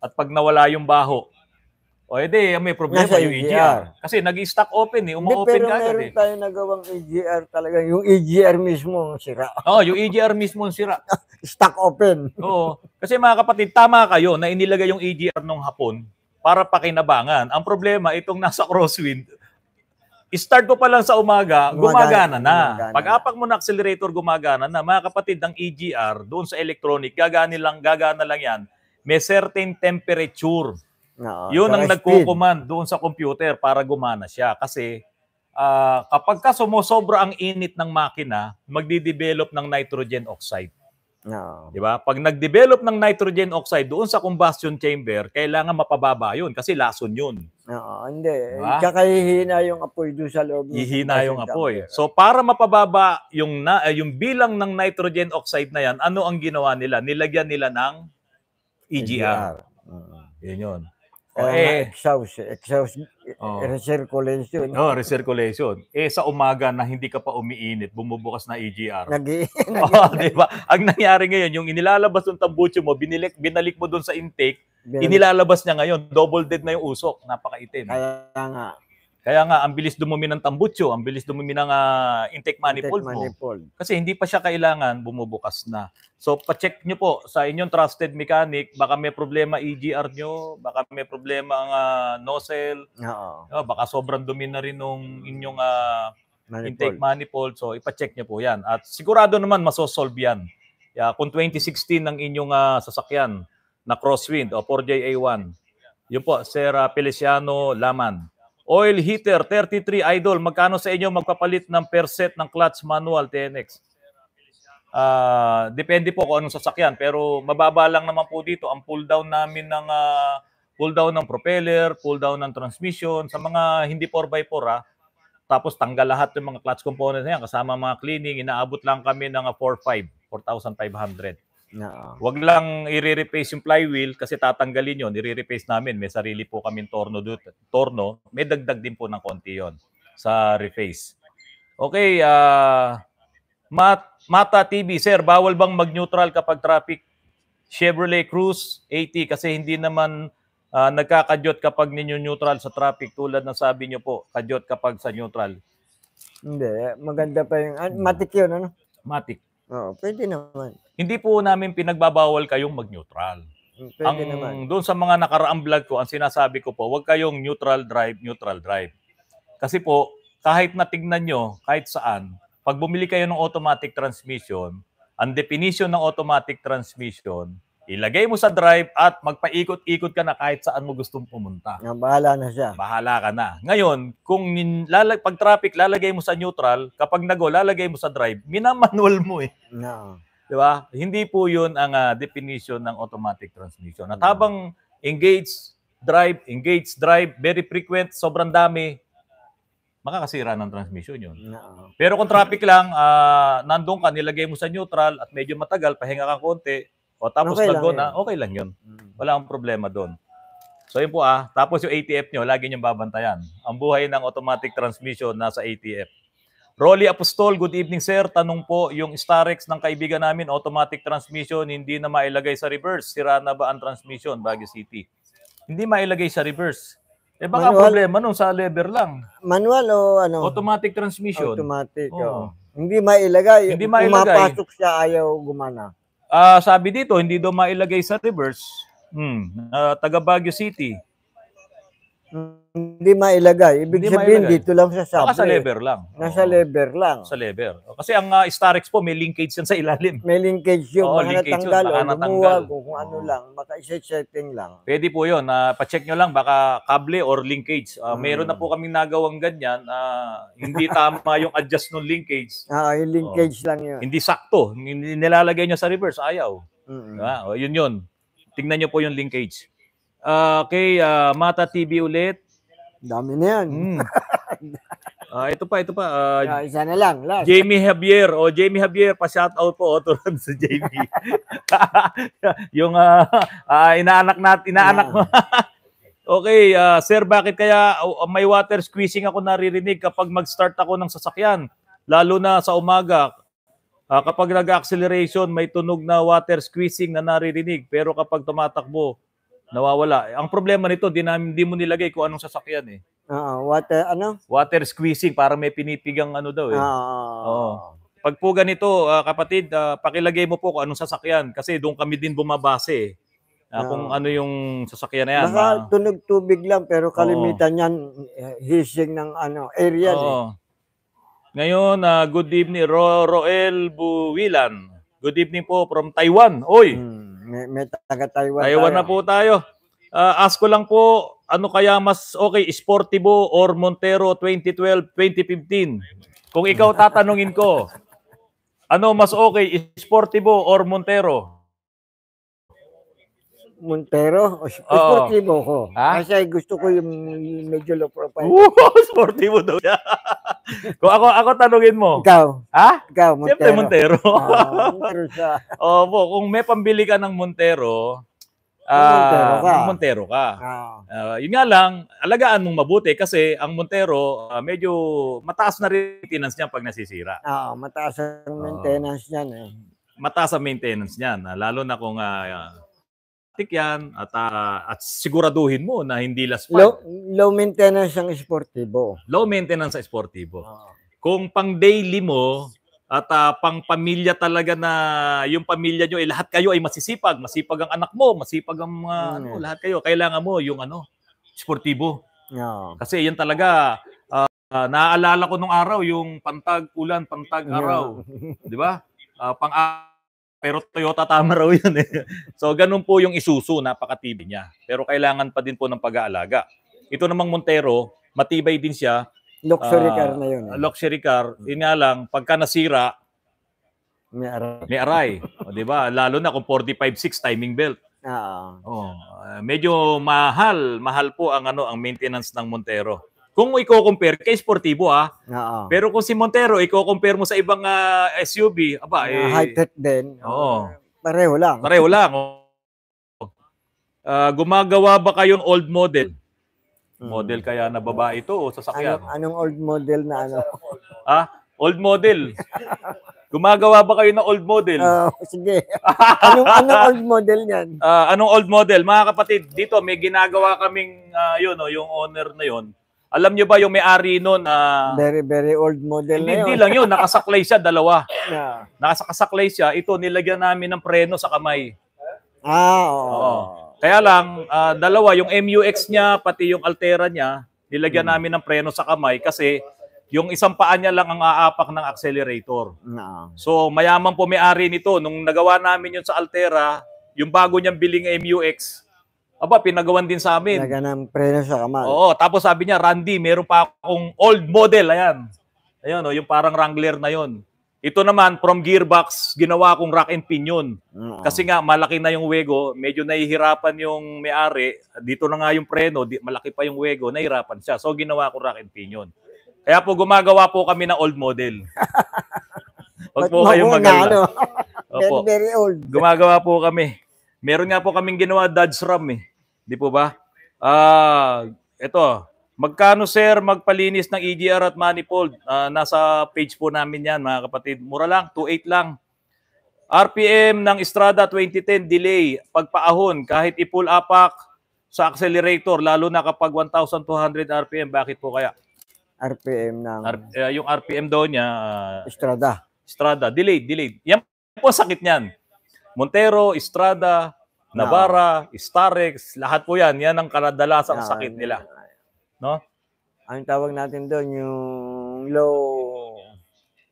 at pag nawala yung baho, o edi, eh, may problema Nasa yung EGR. E Kasi nag-stock open eh, umu-open ka agad Pero Meron eh. tayo nagawang EGR talaga. Yung EGR mismo ang sira. Oo, oh, yung EGR mismo ang sira. stock open. Oo. Kasi mga kapatid, tama kayo na inilagay yung EGR nung hapon para pakinabangan. Ang problema, itong nasa crosswind, start mo pa lang sa umaga, gumagana, gumagana na. Gumagana. Pag-apak mo na accelerator, gumagana na. Mga kapatid, ang EGR, doon sa electronic, gagana lang, gagana lang yan. May certain temperature Oo, Yun ang nagko-command doon sa computer para gumana siya. Kasi uh, kapag ka sumosobra ang init ng makina, magdi-develop ng nitrogen oxide. No. 'Di ba? Pag nag-develop ng nitrogen oxide doon sa combustion chamber, kailangan mapababa 'yun kasi lason 'yun. Oo, hindi. Diba? Kakahihina yung apoy doon sa loob. Hihina yung apoy. Chamber. So para mapababa yung na, uh, yung bilang ng nitrogen oxide na 'yan, ano ang ginawa nila? Nilagyan nila ng EGR. EGR. Uh, 'Yun 'yun. Uh, eh, exhaust, exhaust oh. recirculation. No, oh, recirculation. Eh sa umaga na hindi ka pa umiinit, bumubukas na EGR. Nag oh, di ba? Ang nangyari ngayon, yung inilalabas ng tambucho mo, binilik, binalik mo doon sa intake, binalik. inilalabas niya ngayon, double dead na yung usok, napakaitim. Kaya nga. Kaya nga, ang bilis dumumi ng tambucho, ang bilis dumumi ng uh, intake manifold, intake manifold mo. Kasi hindi pa siya kailangan, bumubukas na. So, pa-check nyo po sa inyong trusted mechanic. Baka may problema EGR nyo, baka may problema ang uh, nozzle. Oo. Uh, baka sobrang dumi na rin nung inyong uh, manifold. intake manifold. So, ipa-check nyo po yan. At sigurado naman, masosolve yan. Yeah, kung 2016 ng inyong uh, sasakyan na crosswind o 4JA1, yun po, Sir uh, Feliciano Laman. Oil heater, 33 idol. Magkano sa inyo magpapalit ng per set ng clutch manual TNX? Uh, ah, depende po kung anong sasakyan. Pero mababa lang naman po dito. Ang pull down namin ng uh, pull down ng propeller, pull down ng transmission. Sa mga hindi 4x4 ha, ah. tapos tanggal lahat ng mga clutch components na yan. Kasama mga cleaning, inaabot lang kami ng 4.5, 4,500. No. Wag lang i-replace yung flywheel kasi tatanggalin yon, i-replace namin. May sarili po kaming torno dito. Torno, may dagdag din po ng konti yon sa reface. Okay, uh, Mat Mata TV, sir, bawal bang mag-neutral kapag traffic Chevrolet Cruze 80 kasi hindi naman uh, nagkakadyot kapag ninyo neutral sa traffic tulad ng sabi nyo po, kadyot kapag sa neutral. Hindi, maganda pa yung, ah, matik yun, ano? Matik. Oo, pwede naman. Hindi po namin pinagbabawal kayong mag-neutral. Hmm, pwede ang, naman. Doon sa mga nakaraang vlog ko, ang sinasabi ko po, huwag kayong neutral drive, neutral drive. Kasi po, kahit natignan tignan nyo, kahit saan, pag bumili kayo ng automatic transmission, ang definition ng automatic transmission, Ilagay mo sa drive at magpaikot-ikot ka na kahit saan mo gustong pumunta. Na, ah, bahala na siya. Bahala ka na. Ngayon, kung lalag, pag traffic, lalagay mo sa neutral, kapag nago, lalagay mo sa drive, minamanual mo eh. No. Di ba? Hindi po yun ang uh, definition ng automatic transmission. At habang engage, drive, engage, drive, very frequent, sobrang dami, makakasira ng transmission yun. No. Pero kung traffic lang, uh, nandun ka, nilagay mo sa neutral at medyo matagal, pahinga kang konti, o tapos okay nag-go na, ah, okay lang yun. Mm. Wala akong problema doon. So yun po ah, tapos yung ATF nyo, lagi nyo babantayan. Ang buhay ng automatic transmission nasa ATF. Rolly Apostol, good evening sir. Tanong po, yung Starex ng kaibigan namin, automatic transmission, hindi na mailagay sa reverse. Sira na ba ang transmission, Baguio City? Hindi mailagay sa reverse. Eh baka manual. problema nung sa lever lang. Manual o ano? Automatic transmission. Automatic. Oh. Oh. Hindi mailagay. Hindi mailagay. Pumapasok siya, ayaw gumana. Uh, sabi dito, hindi daw mailagay sa reverse. Hmm, uh, taga Baguio City. Hindi mailagay. Ibig hindi sabihin, mailagay. dito lang sa subway. Saka sa lever lang. Nasa lever lang. Sa lever. Kasi ang uh, ah, Starex po, may linkage yan sa ilalim. May linkage yun. Oo, baka linkage yun, o lumuwag natanggal. kung ano Oo. lang. Baka isa-setting lang. Pwede po yun. Uh, pacheck nyo lang, baka kable or linkage. Uh, Meron na po kaming nagawang ganyan. Uh, hindi tama yung adjust ng linkage. Ah, yung linkage lang yun. Hindi sakto. nilalagay nyo sa reverse. Ayaw. Mm-mm. Diba? O, yun yun. Tingnan nyo po yung linkage okay, ah, uh, ah, Mata TV ulit. Dami na yan. Mm. uh, ito pa, ito pa. Uh, yeah, isa na lang. Last. Jamie Javier. O, oh, Jamie Javier, pa-shout out po. Oh, tulad sa Jamie. yung uh, uh, inaanak natin, inaanak mo. okay, uh, sir, bakit kaya may water squeezing ako naririnig kapag mag-start ako ng sasakyan? Lalo na sa umaga. Uh, kapag nag-acceleration, may tunog na water squeezing na naririnig. Pero kapag tumatakbo, Nawawala. Ang problema nito, di, namin, di mo nilagay kung anong sasakyan eh. Oo, ah, water, ano? Water squeezing, para may pinipigang ano daw eh. Oo. Ah, ah, Oo. Pag po ganito, ah, kapatid, ah, pakilagay mo po kung anong sasakyan kasi doon kami din bumabase eh. Ah, kung ano yung sasakyan na yan. Baka ma- tunog tubig lang pero kalimitan yan eh, hissing ng ano area eh. Ngayon, ah, good evening, Ro- Roel Buwilan. Good evening po from Taiwan. Oy, Mm. May, may taga Taiwan. Taiwan tayo. na po tayo. Uh, ask ko lang po, ano kaya mas okay, Sportivo or Montero 2012, 2015? Kung ikaw tatanungin ko, ano mas okay, Sportivo or Montero? Montero o sportivo ko. Kasi gusto ko yung, yung medyo low profile. Oo, sportivo daw Kung ako, ako tanungin mo. Ikaw. Ha? Ikaw, Montero. Siyempre, Montero. Ah, Montero siya. Opo, kung may pambili ka ng Montero, Ah, Montero ka. Montero ka. Ah. Uh, yun nga lang, alagaan mong mabuti kasi ang Montero uh, medyo mataas na rin maintenance niya pag nasisira. Oo, oh, ah, mataas ang maintenance uh, niyan eh. Mataas ang maintenance niyan, lalo na kung uh, tik yan at, uh, at siguraduhin mo na hindi last five. Low, low maintenance ang esportibo. Low maintenance ang esportibo. Oh. Kung pang daily mo at uh, pang pamilya talaga na yung pamilya nyo, eh, lahat kayo ay masisipag. Masipag ang anak mo, masipag ang mga, hmm. ano, lahat kayo. Kailangan mo yung ano, esportibo. Yeah. Kasi yan talaga, uh, uh, naaalala ko nung araw, yung pantag ulan, pantag araw. Yeah. Di ba? Uh, pang pero Toyota tama raw yun eh. So ganun po yung Isuzu, napakatibay niya. Pero kailangan pa din po ng pag-aalaga. Ito namang Montero, matibay din siya. Luxury uh, car na yun. Eh. Luxury car. Yun nga lang, pagka nasira, may aray. May aray. O, di ba? Lalo na kung 45.6 timing belt. Oo. Oh, medyo mahal, mahal po ang ano ang maintenance ng Montero. Kung i-compare kay Sportivo ah. Oo. Pero kung si Montero i-compare mo sa ibang ah, SUV, aba ah, eh high tech din. Oo. Pareho lang. pareho lang. Oh. Ah, gumagawa ba kayong old model? Hmm. Model kaya na babae ito o sasakyan? Anong, anong old model na ano? Ha? Ah, old model. Gumagawa ba kayo ng old model? Oo, ah, sige. Anong, anong old model niyan? Ah, anong old model? Mga kapatid, dito may ginagawa kaming ah, yun, oh, yung owner na yun. Alam niyo ba yung may-ari noon na uh, very very old model hindi, na yun. Hindi lang yun, nakasaklay siya dalawa. Yeah. Nakasaklay siya, ito nilagyan namin ng preno sa kamay. Ah, oo. oo. Kaya lang uh, dalawa yung MUX niya pati yung Altera niya, nilagyan hmm. namin ng preno sa kamay kasi yung isang paa niya lang ang aapak ng accelerator. No. So mayaman po may-ari nito nung nagawa namin yun sa Altera, yung bago niyang biling MUX, Aba, pinagawan din sa amin. Talaga preno sa kamal. Oo, tapos sabi niya, Randy, meron pa akong old model, ayan. Ayan, oh, yung parang Wrangler na yon. Ito naman, from gearbox, ginawa kong rack and pinion. Mm-hmm. Kasi nga, malaki na yung wego, medyo nahihirapan yung may-ari. Dito na nga yung preno, di, malaki pa yung wego, nahihirapan siya. So, ginawa kong rack and pinion. Kaya po, gumagawa po kami ng old model. Huwag po kayong magalala. Ano? Opo. Very, very old. Gumagawa po kami. Meron nga po kaming ginawa Dodge Ram eh. Di po ba? Ah, ito. Magkano sir magpalinis ng EGR at manifold? Uh, nasa page po namin yan mga kapatid. Mura lang, 2.8 lang. RPM ng Strada 2010 delay, pagpaahon, kahit i-pull upak sa accelerator, lalo na kapag 1,200 RPM. Bakit po kaya? RPM ng... R, uh, yung RPM daw niya... Uh, ah, Strada. Estrada, delay, delayed. Yan po sakit niyan. Montero, Strada, Navara, no. Starex, lahat po yan. Yan ang kadalasan no. sakit nila. No? Ang tawag natin doon, yung low...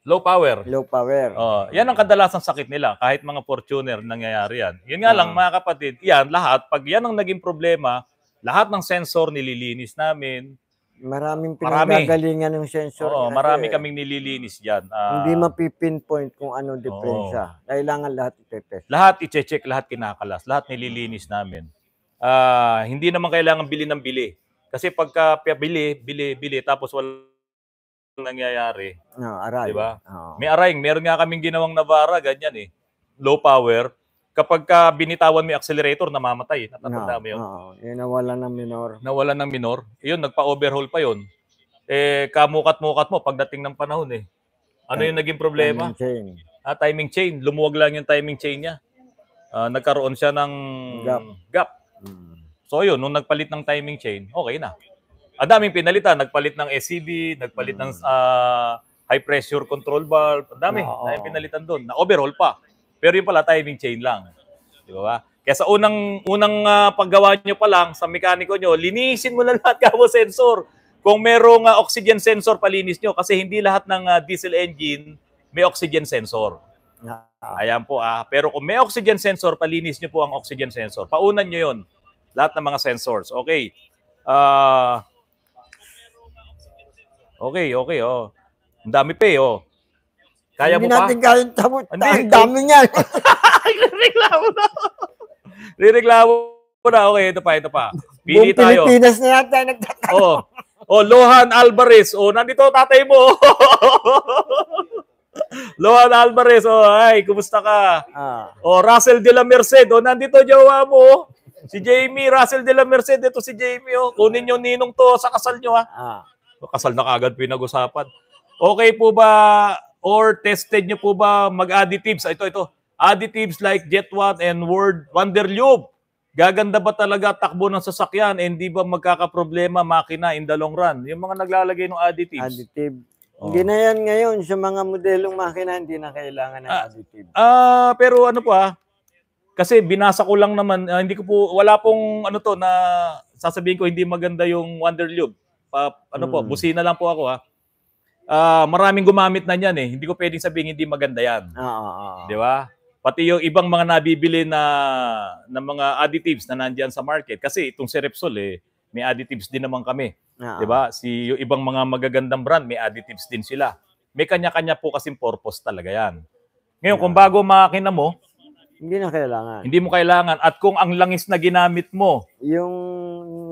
Low power. Low power. Oh, yan ang kadalasan sakit nila. Kahit mga Fortuner, nangyayari yan. 'Yan nga no. lang, ah. mga kapatid, yan lahat. Pag yan ang naging problema, lahat ng sensor nililinis namin, Maraming pinagagalingan ng sensor. Oo, marami kaming nililinis diyan. Uh, ah, hindi mapipinpoint kung ano diferensya. Kailangan lahat i-test. Lahat i-check, lahat kinakalas, lahat nililinis namin. Uh, hindi naman kailangan bili ng bili. Kasi pagka bili, bili, bili tapos wala nangyayari. No, aray. Diba? Oh. May aray. Meron nga kaming ginawang Navara, ganyan eh. Low power kapag ka binitawan mo accelerator, namamatay. Natatanda no, mo yun. Oo, no, nawala ng minor. Nawala ng minor. Yun, nagpa-overhaul pa yun. Eh, kamukat-mukat mo pagdating ng panahon eh. Ano yung naging problema? Timing chain. Ah, timing chain. Lumuwag lang yung timing chain niya. Ah, nagkaroon siya ng gap. gap. Mm. So yun, nung nagpalit ng timing chain, okay na. Ang daming pinalitan. Nagpalit ng SCB, nagpalit mm. ng uh, high pressure control valve. Ang dami. Oh, oh. pinalitan doon. Na-overhaul pa. Pero yung pala, timing chain lang. Di ba? Kaya sa unang, unang uh, paggawa nyo pa lang sa mekaniko nyo, linisin mo na lahat kabo sensor. Kung merong uh, oxygen sensor, palinis nyo. Kasi hindi lahat ng uh, diesel engine may oxygen sensor. Ayan po ah. Pero kung may oxygen sensor, palinis nyo po ang oxygen sensor. Paunan nyo yon Lahat ng mga sensors. Okay. Uh, okay, okay. Oh. Ang dami pa eh. Oh. Kaya Hindi mo pa? natin kayang tabot. Hindi. Ang dami niya. Rireklamo na. Rireklamo na. Okay, ito pa, ito pa. Pili Buong tayo. Pilipinas na yata nagtatanong. Oo. Oh. oh, Lohan Alvarez. Oh, nandito tatay mo. Lohan Alvarez. Oh, ay, kumusta ka? Ah. Oh, Russell De La Merced. Oh, nandito jowa mo. Si Jamie, Russell De La Merced. Ito si Jamie. Oh. Kunin nyo ninong to sa kasal nyo. Ha? Ah. Oh, kasal na kagad pinag-usapan. Okay po ba Or tested nyo po ba mag-additives? Ah, ito, ito. Additives like Jet1 and Word Wanderlube. Gaganda ba talaga takbo ng sasakyan? Eh, hindi ba magkakaproblema makina in the long run? Yung mga naglalagay ng additives. Additive. Oh. Hindi na yan ngayon. Sa mga modelong makina, hindi na kailangan ng ah, additive. Ah, pero ano po ah, kasi binasa ko lang naman, uh, hindi ko po, wala pong ano to na sasabihin ko hindi maganda yung Wonder Lube. Pa, ano hmm. po, mm. busina lang po ako ha. Ah uh, maraming gumamit na niyan eh. Hindi ko pwedeng sabihin hindi maganda yan. Oo. Ah, ah, Di ba? Pati yung ibang mga nabibili na, ng mga additives na nandiyan sa market. Kasi itong si Repsol eh, may additives din naman kami. Di ba? Si yung ibang mga magagandang brand, may additives din sila. May kanya-kanya po kasi purpose talaga yan. Ngayon, kung bago makina mo, hindi na kailangan. Hindi mo kailangan. At kung ang langis na ginamit mo. Yung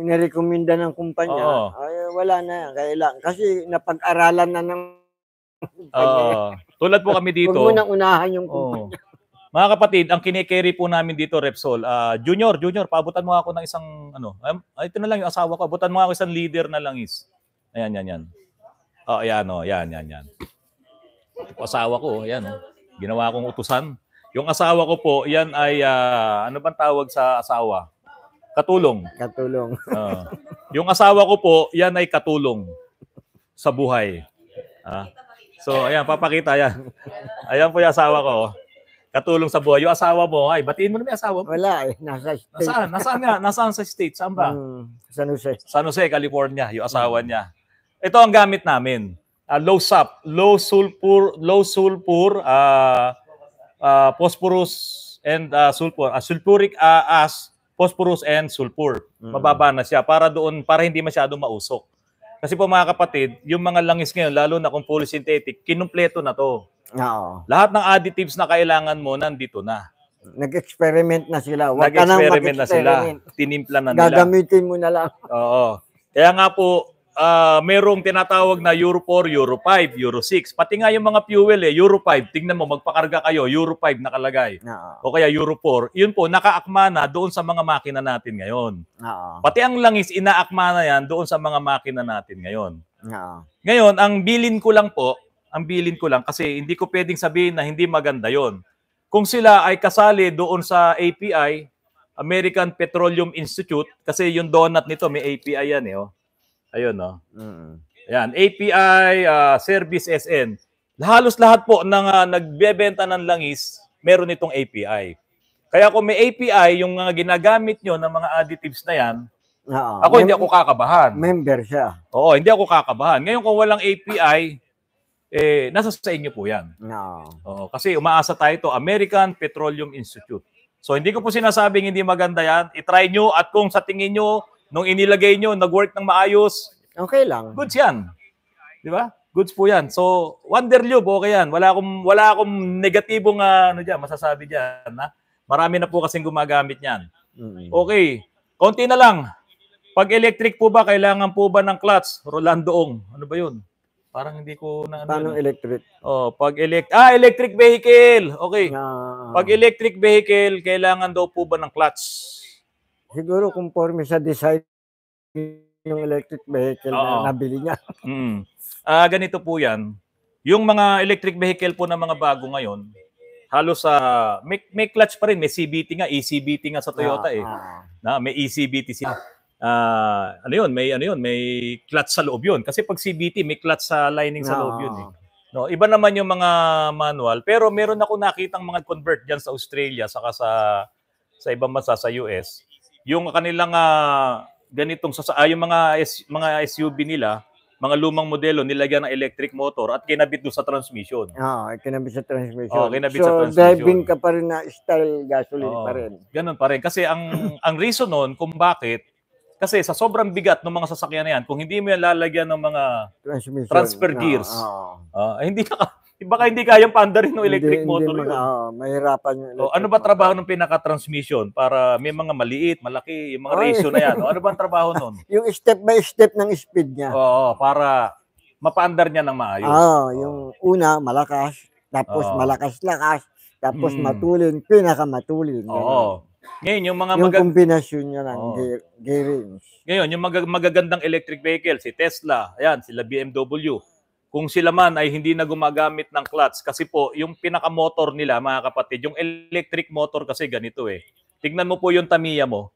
nirekomenda ng kumpanya, Oo. ay, wala na. Kailangan. Kasi napag-aralan na ng oh. Tulad po kami dito. Huwag mo unahan yung kumpanya. Oo. Mga kapatid, ang kinikerry po namin dito, Repsol, uh, Junior, Junior, paabutan mo ako ng isang, ano, um, ito na lang yung asawa ko, abutan mo ako isang leader na langis. Ayan, yan, yan. Oh, ayan, oh, yan, yan, yan. Asawa ko, oh, ayan, oh. Ginawa kong utusan. Yung asawa ko po, yan ay, uh, ano bang tawag sa asawa? Katulong. Katulong. Uh, yung asawa ko po, yan ay katulong sa buhay. Uh, so, ayan, papakita yan. Ayan po yung asawa ko. Oh. Katulong sa buhay. Yung asawa mo, ay, batiin mo na may asawa mo. Wala eh, nasa state. Nasaan? Nasaan nga? Nasaan sa state? Saan ba? Um, San Jose. San Jose, California, yung asawa niya. Ito ang gamit namin. Uh, low sap, low sulfur, low sulfur, uh, uh, phosphorus and uh, sulfur, uh, sulfuric uh, as phosphorus and sulfur. mm Mababa na siya para doon para hindi masyado mausok. Kasi po mga kapatid, yung mga langis ngayon lalo na kung polysynthetic, kinumpleto na 'to. Oo. Lahat ng additives na kailangan mo nandito na. Nag-experiment na sila. Wag Nag-experiment, ka na mag-experiment na sila. Tinimpla na nila. Gagamitin mo na lang. Oo. Kaya nga po, uh, merong tinatawag na Euro 4, Euro 5, Euro 6. Pati nga yung mga fuel eh, Euro 5, tingnan mo, magpakarga kayo, Euro 5 nakalagay. Oo. O kaya Euro 4. Yun po, nakaakma na doon sa mga makina natin ngayon. Oo. Pati ang langis, inaakma na yan doon sa mga makina natin ngayon. Oo. Ngayon, ang bilin ko lang po, ang bilin ko lang, kasi hindi ko pwedeng sabihin na hindi maganda yon. Kung sila ay kasali doon sa API, American Petroleum Institute, kasi yung donut nito may API yan eh. Oh. Ayun, no? Mm-hmm. Yan, API, uh, ah, Service SN. Halos lahat po ng uh, nagbebenta ng langis, meron itong API. Kaya kung may API, yung mga ginagamit nyo ng mga additives na yan, Oo. ako hindi ako kakabahan. Member siya. Oo, hindi ako kakabahan. Ngayon kung walang API, eh, nasa sa inyo po yan. No. Oo, kasi umaasa tayo ito, American Petroleum Institute. So hindi ko po sinasabing hindi maganda yan. I-try nyo at kung sa tingin nyo nung inilagay nyo, nag-work ng maayos. Okay lang. Goods yan. Di ba? Goods po yan. So, Wonder Lube, okay yan. Wala akong, wala akong negatibong uh, ano dyan, masasabi dyan. Ha? Marami na po kasing gumagamit yan. Mm-hmm. Okay. Konti na lang. Pag electric po ba, kailangan po ba ng clutch? Rolando Ong. Ano ba yun? Parang hindi ko na... Ano, Paano electric? Oh, pag elect Ah, electric vehicle. Okay. Ah. Pag electric vehicle, kailangan daw po ba ng clutch? Siguro conforme sa design yung electric vehicle Oo. na nabili niya. Mm. Ah, ganito po 'yan. Yung mga electric vehicle po ng mga bago ngayon, halos sa ah, may, may clutch pa rin, may CVT nga, ECBT nga sa Toyota eh. Ah, ah. Na may ECBT siya. Ah, ano 'yun, may ano 'yun, may clutch sa loob 'yun kasi pag CVT, may clutch sa lining sa loob 'yun eh. No, iba naman yung mga manual, pero meron ako nakitang mga convert diyan sa Australia saka sa sa ibang bansa sa US yung kanilang uh, ganitong sa uh, ah, yung mga S, mga SUV nila, mga lumang modelo nilagyan ng electric motor at kinabit do sa transmission. Oo, oh, kinabit sa transmission. Oh, kinabit so, sa transmission. driving ka pa rin na style gasoline oh, pa rin. Ganun pa rin kasi ang ang reason noon kung bakit kasi sa sobrang bigat ng mga sasakyan na yan, kung hindi mo yan lalagyan ng mga transmission. transfer gears, oh, oh. Uh, hindi ka eh, baka hindi kayang pandarin ng electric hindi, motor hindi yun. Oo, mahirapan yung oh, ano electric Ano ba trabaho ng pinaka-transmission? Para may mga maliit, malaki, yung mga Oy. Oh, ratio na yan. O, ano ba trabaho nun? yung step by step ng speed niya. Oo, para mapaandar niya ng maayos. Oo, yung una, malakas. Tapos Oo. malakas-lakas. Tapos Mm. matulin, pinakamatulin. Oo. Ganun. Ngayon, yung mga Yung kombinasyon niya ng Oo. gear, gearings. ngayon, yung magag- magagandang electric vehicle, si Tesla, ayan, sila BMW, kung sila man ay hindi na gumagamit ng clutch kasi po yung pinaka-motor nila mga kapatid, yung electric motor kasi ganito eh. Tignan mo po yung Tamiya mo.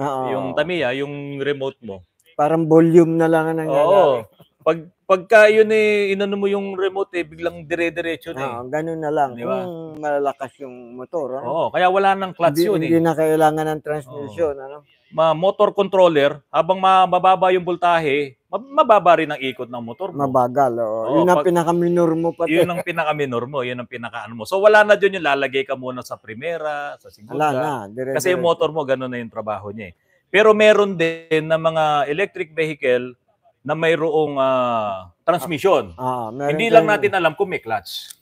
Oo. Yung Tamiya, yung remote mo. Parang volume na lang ang nangyayari. Oo. Pag pagka yun eh inano mo yung remote eh biglang dire-diretso na. Eh. ganun na lang. Di ba? Kung malalakas yung motor. Ano? Oo, kaya wala nang clutch hindi, yun hindi eh. Hindi na kailangan ng transmission. Oo. Ano? ma motor controller, habang mababa yung voltahe, mababa rin ang ikot ng motor mo. Mabagal, oo. oo yun ang pinaka-minor mo pati. Yun ang pinaka-minor mo, yun ang pinaka-ano mo. So wala na dyan yung lalagay ka muna sa primera, sa segunda. Wala na. Dire, kasi dire. yung motor mo, ganun na yung trabaho niya eh. Pero meron din na mga electric vehicle na mayroong uh, transmission. Ah, ah Hindi lang natin alam kung may clutch.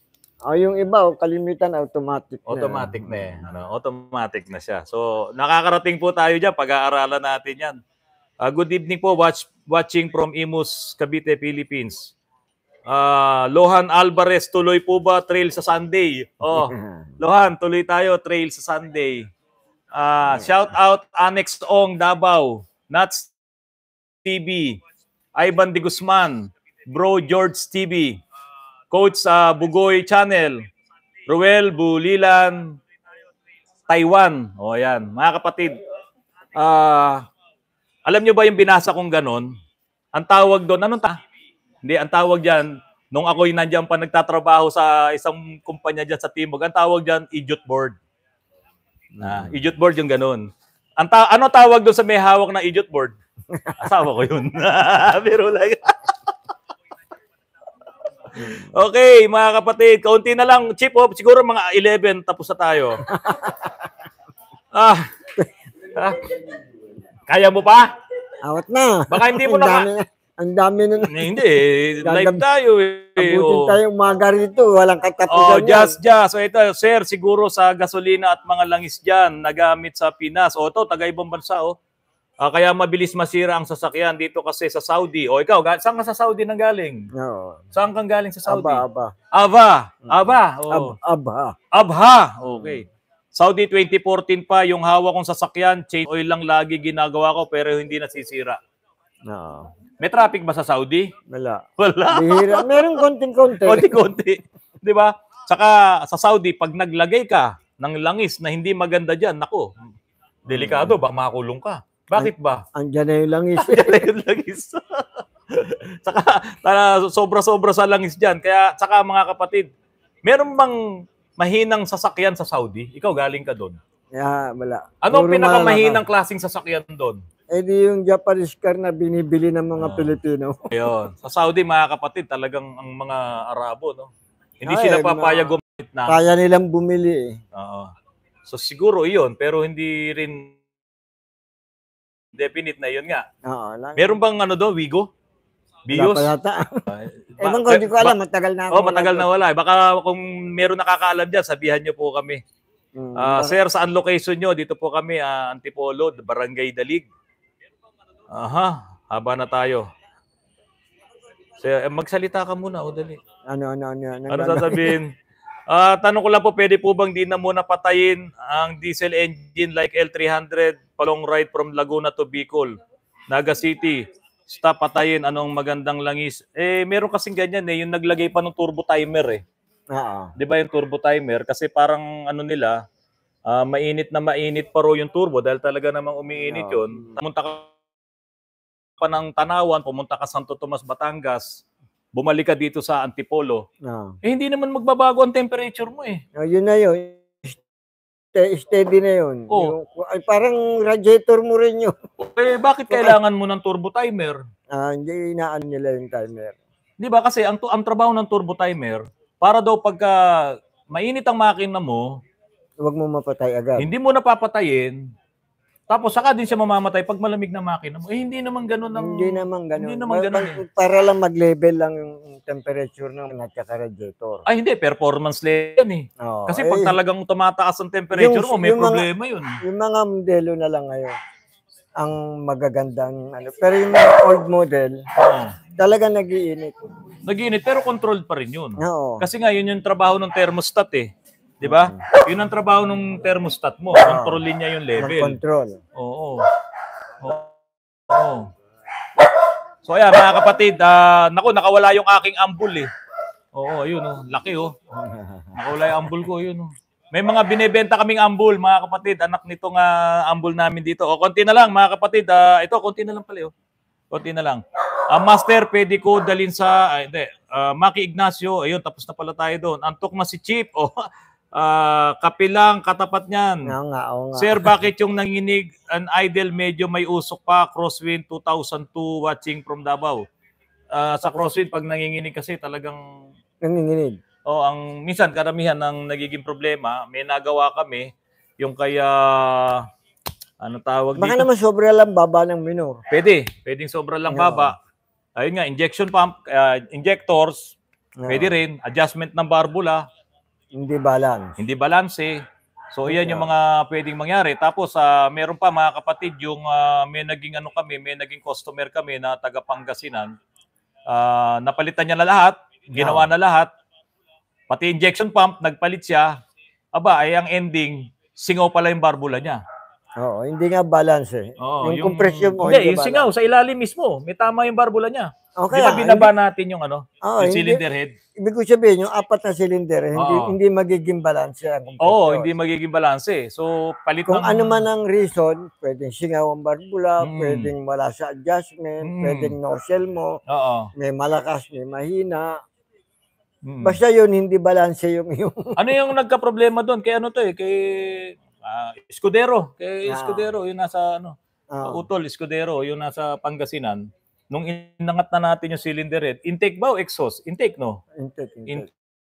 Oh, yung iba, oh, kalimitan automatic na. Automatic na eh. Ano, automatic na siya. So, nakakarating po tayo diyan, pag-aaralan natin 'yan. Uh, good evening po, watch, watching from Imus, Cavite, Philippines. Uh, Lohan Alvarez, tuloy po ba trail sa Sunday? Oh, Lohan, tuloy tayo trail sa Sunday. Uh, shout out Annex Ong Davao, Nuts TV, Ivan De Guzman, Bro George TV, Coach sa uh, Bugoy Channel, Ruel Bulilan, Taiwan. O oh, yan, mga kapatid. Uh, alam nyo ba yung binasa kong ganon? Ang tawag doon, anong ta? Hindi, ang tawag dyan, nung ako'y nandiyan pa nagtatrabaho sa isang kumpanya dyan sa Timog, ang tawag dyan, idiot board. Na, idiot board yung ganon. Ang ta- ano tawag doon sa may hawak na idiot board? Asawa ko yun. Pero lang. Mm. Okay, mga kapatid, kaunti na lang. Chip off, siguro mga 11, tapos na tayo. Ah. ah, kaya mo pa? Awat na. Baka hindi mo na... Ang dami na. na. Hindi, eh. live tayo eh. Abutin oh. tayong umaga rito, walang katapusan. Oh, just, just. So ito, sir, siguro sa gasolina at mga langis dyan, nagamit sa Pinas. O ito, taga ibang bansa, oh. Uh, kaya mabilis masira ang sasakyan dito kasi sa Saudi. O ikaw, saan ka sa Saudi nang galing? No. Saan kang galing sa Saudi? Aba, aba. Aba, mm. aba. Oh. Ab, abha. Abha, okay. Mm. Saudi 2014 pa, yung hawak kong sasakyan, chain oil lang lagi ginagawa ko pero hindi nasisira. No. May traffic ba sa Saudi? Wala. Wala. Bihira. Meron konting-konti. Konti-konti. Di ba? Saka sa Saudi, pag naglagay ka ng langis na hindi maganda dyan, nako, delikado, ba makulong ka. Bakit ba? Andiyan na yung langis. Andiyan na yung langis. saka, tara, sobra-sobra sa langis dyan. Kaya, saka mga kapatid, meron bang mahinang sasakyan sa Saudi? Ikaw galing ka doon. Yeah, wala. Ano ang pinakamahinang ano. klaseng sasakyan doon? Eh di yung Japanese car na binibili ng mga ah. Pilipino. Ayun. Sa Saudi, mga kapatid, talagang ang mga Arabo, no? Hindi Ay, sila papayag gumamit na. Kaya nilang bumili eh. Oo. So siguro iyon, pero hindi rin Definite na yun nga. Oo, lang. Meron bang ano do, Wigo? Bios? Wala pa Ewan ko, hindi ko alam. Matagal na ako. Oh, matagal na wala. Baka kung meron nakakaalam dyan, sabihan nyo po kami. Mm, uh, sir, saan location nyo? Dito po kami, uh, Antipolo, Barangay Dalig. Aha, haba na tayo. Sir, eh, magsalita ka muna, o dali. Ano, ano, ano. Ano, ano, ano? sasabihin? Uh, tanong ko lang po, pwede po bang di na muna patayin ang diesel engine like L300 palong ride from Laguna to Bicol, Naga City? Stop patayin, anong magandang langis? Eh, meron kasing ganyan eh, yung naglagay pa ng turbo timer eh. Oo. Di ba yung turbo timer? Kasi parang ano nila, uh, mainit na mainit pa yung turbo dahil talaga namang umiinit yun. Pumunta ka pa ng Tanawan, pumunta ka Santo Tomas, Batangas, bumalik ka dito sa antipolo, ah. eh, hindi naman magbabago ang temperature mo eh. Oh, yun na yun. steady na yun. Oh. Yung, ay, parang radiator mo rin yun. Eh, bakit kailangan mo ng turbo timer? Ah, hindi inaan nila yung timer. Di ba? Kasi ang, ang trabaho ng turbo timer, para daw pagka mainit ang makina mo, Huwag mo mapatay agad. hindi mo napapatayin, tapos saka din siya mamamatay pag malamig na makina mo. Eh hindi naman ganoon ang Hindi naman ganoon. Hindi naman ganoon. Eh. Para lang mag-level lang yung temperature ng at radiator. Ay hindi, performance level yun eh. Oh, Kasi eh, pag talagang tumataas ang temperature yung, mo, may problema mga, yun. Yung mga modelo na lang ngayon ang magagandang ano. Pero yung mga old model, oh. Ah. talaga nag-iinit. Nag-iinit, pero controlled pa rin yun. Oo. Kasi nga yun yung trabaho ng thermostat eh. Di ba? Mm. Yun ang trabaho ng thermostat mo. Kontrolin ah. niya yung level. Control. Oo. Oo. Oo. So ayan mga kapatid, uh, naku nakawala yung aking ambul eh. Oo, ayun oh, laki oh. Nakawala yung ambul ko, yun oh. May mga binebenta kaming ambul, mga kapatid. Anak nitong uh, ambul namin dito. O, konti na lang, mga kapatid. Uh, ito, konti na lang pala. Oh. Konti na lang. Uh, master, pwede ko dalin sa... Uh, hindi. Uh, Maki Ignacio. Ayun, tapos na pala tayo doon. Antok na si Chip. Oh. Uh, ah, kapilang, katapat niyan. Oo nga, oo nga. Sir, bakit yung nanginig an idol medyo may usok pa, Crosswind 2002 watching from Davao? Uh, sa Crosswind, pag nanginginig kasi talagang... Nanginginig? Oo, oh, ang minsan karamihan ng nagiging problema, may nagawa kami, yung kaya... Ano tawag Baka dito? Baka naman sobra lang baba ng minor. Pwede. Pwedeng sobra lang no. baba. Ayun nga, injection pump, uh, injectors, no. pwede rin. Adjustment ng barbula, hindi balance. Hindi balance eh. So iyan yung mga pwedeng mangyari. Tapos uh, meron pa mga kapatid yung uh, may naging ano kami, may naging customer kami na taga Pangasinan. Uh, napalitan niya na lahat, ginawa na lahat. Pati injection pump, nagpalit siya. Aba, ay ang ending, singaw pala yung barbula niya. Oo, hindi nga balance eh. Oo, yung, yung compression mo. Hindi, yung balance. singaw, sa ilalim mismo. May tama yung barbula niya. Okay, kaya, Di ba ah, binaba natin yung ano, oh, yung cylinder head? Ibig ko sabihin, yung apat na cylinder, hindi, oh. hindi magiging balance yan. Oo, oh, hindi magiging balance eh. So, palit Kung ng... ano man ang reason, pwedeng singaw ang barbula, hmm. pwedeng wala sa adjustment, hmm. pwedeng nozzle shell mo, Oo. may malakas, may mahina. Hmm. Basta yun, hindi balance yung yung... ano yung nagka-problema doon? Kay ano to eh, kay uh, Escudero. Kay ah. Escudero, yun nasa ano, ah. Utol Escudero, yun nasa Pangasinan nung inangat na natin yung cylinder head, intake ba o exhaust? Intake, no? Intake, intake.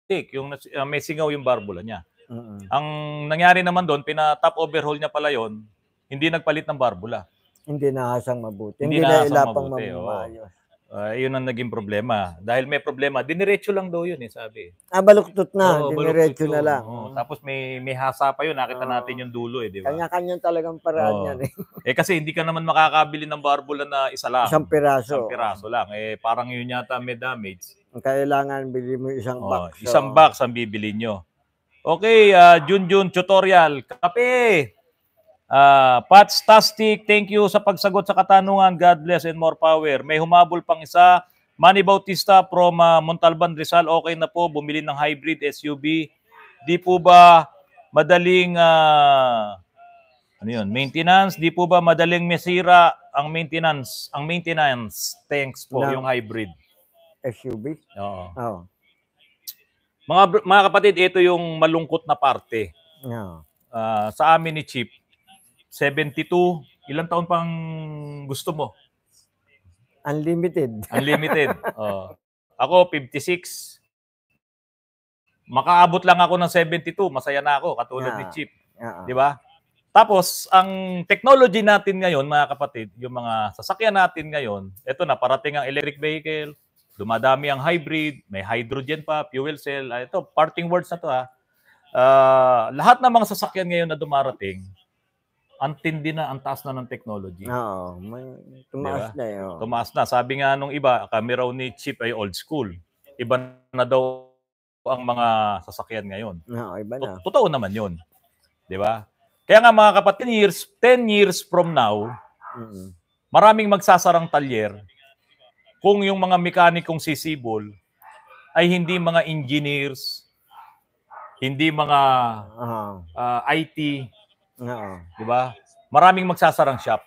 intake yung uh, may singaw yung barbula niya. Mm-hmm. Ang nangyari naman doon, pina-top overhaul niya pala yon, hindi nagpalit ng barbula. Hindi nahasang mabuti. Hindi, hindi nahasang na mabuti. Oh. Uh, yun ang naging problema. Dahil may problema, diniretso lang daw yun eh, sabi. Ah, baluktot na. Oo, diniretso na lang. Oo. Tapos may, may hasa pa yun. Nakita Oo. natin yung dulo eh, di ba? kanya kanyang talagang paraan Oo. yan eh. Eh kasi hindi ka naman makakabili ng barbola na isa lang. Isang piraso. Isang piraso lang. Eh parang yun yata may damage. Ang Kailangan bili mo isang Oo, box. So, isang box ang bibili nyo. Okay, ah, Junjun Tutorial. Kape! Uh, Patstastic, thank you sa pagsagot sa katanungan. God bless and more power. May humabol pang isa. Manny Bautista from uh, Montalban, Rizal. Okay na po, bumili ng hybrid SUV. Di po ba madaling uh, ano yun, maintenance? Di po ba madaling mesira ang maintenance? Ang maintenance, thanks po, no. yung hybrid. SUV? Oo. Oo. Mga, mga kapatid, ito yung malungkot na parte. No. Uh, sa amin ni Chip, 72, ilang taon pang gusto mo? Unlimited. Unlimited. oh. Ako, 56. Makaabot lang ako ng 72, masaya na ako, katulad yeah. ni ah, Chip. Yeah. Di ba? Tapos, ang technology natin ngayon, mga kapatid, yung mga sasakyan natin ngayon, eto na, parating ang electric vehicle, dumadami ang hybrid, may hydrogen pa, fuel cell, ito, ah, parting words na to ha. Uh, ah, lahat ng mga sasakyan ngayon na dumarating, ang tindi na, ang taas na ng technology. Oo, may, tumaas diba? na yun. Eh, tumaas na. Sabi nga nung iba, kami ni Chip ay old school. Iba na daw ang mga sasakyan ngayon. Oo, iba na. totoo naman yun. Di ba? Kaya nga mga kapatid, 10 years, 10 years from now, mm-hmm. maraming magsasarang talyer kung yung mga mekanikong sisibol ay hindi mga engineers, hindi mga uh-huh. uh, ah, IT, Oo. 'Di ba? Maraming magsasarang shop.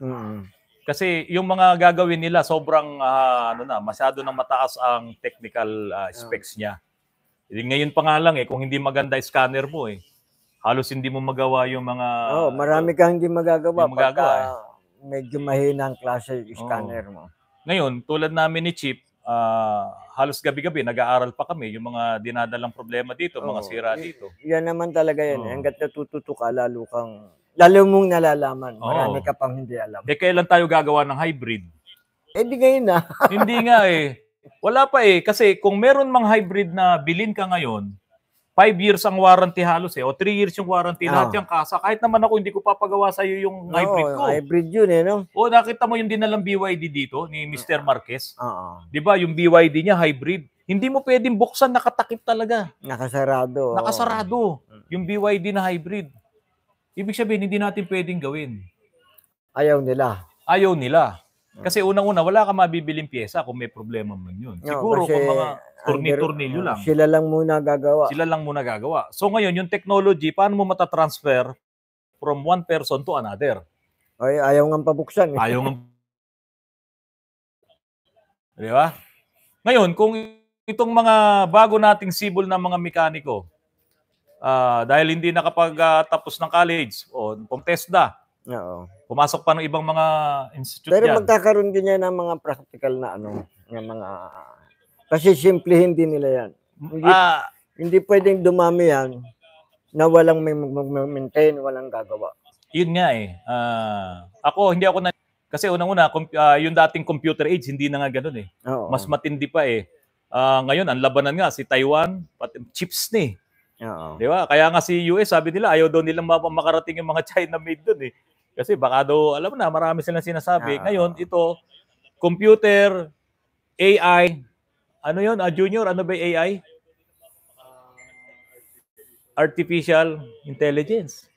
Mm-hmm. Kasi yung mga gagawin nila sobrang uh, ano na, masyado nang mataas ang technical uh, specs niya. Eh, ngayon pa nga lang eh kung hindi maganda scanner mo eh. Halos hindi mo magawa yung mga Oh, marami kang hindi magagawa, hindi magagawa pagka eh. medyo mahina ang klase yung scanner oh. mo. Ngayon, tulad namin ni Chip, uh, halos gabi-gabi nag-aaral pa kami yung mga dinadalang problema dito, Oo. mga sira dito. Yan naman talaga yan. Oo. Hanggat natututo ka, lalo kang, lalo mong nalalaman. Oo. Marami ka pang hindi alam. Eh kailan tayo gagawa ng hybrid? Eh di ngayon na. Hindi nga eh. Wala pa eh. Kasi kung meron mang hybrid na bilin ka ngayon, 5 years ang warranty halos eh. O 3 years yung warranty. Oh. Lahat yung kasa. Kahit naman ako, hindi ko papagawa sa'yo yung oh, hybrid ko. hybrid yun eh, no? O, nakita mo yung dinalang BYD dito ni Mr. Marquez. Oo. Di ba? Yung BYD niya, hybrid. Hindi mo pwedeng buksan, nakatakip talaga. Nakasarado. Nakasarado. Mm. Yung BYD na hybrid. Ibig sabihin, hindi natin pwedeng gawin. Ayaw nila. Ayaw nila. Mm. Kasi unang-una, wala ka mabibiling pyesa kung may problema man yun. Siguro no, kasi... kung mga torni turnilyo lang. Sila lang muna gagawa. Sila lang muna gagawa. So ngayon, yung technology, paano mo matatransfer from one person to another? Ay, ayaw nga pabuksan. Eh. Ayaw nga. Di ba? Ngayon, kung itong mga bago nating sibol na mga mekaniko, uh, dahil hindi nakapagtapos ng college, o oh, test na, Oo. Pumasok pa ng ibang mga institute Pero yan. magkakaroon din yan ng mga practical na ano, ng mga kasi simple hindi nila yan. Hindi, ah. hindi pwedeng dumami yan na walang may mag-maintain, walang gagawa. Yun nga eh. Uh, ako, hindi ako na... Kasi unang-una, uh, yung dating computer age, hindi na nga ganun eh. Oo. Mas matindi pa eh. Uh, ngayon, ang labanan nga, si Taiwan, pati chips ni. Eh. Oo. Di ba? Kaya nga si US, sabi nila, ayaw daw nilang makarating yung mga China made doon eh. Kasi baka daw, alam mo na, marami silang sinasabi. Uh-oh. Ngayon, ito, computer, AI, ano yun? Ah, junior, ano ba AI? Artificial Intelligence.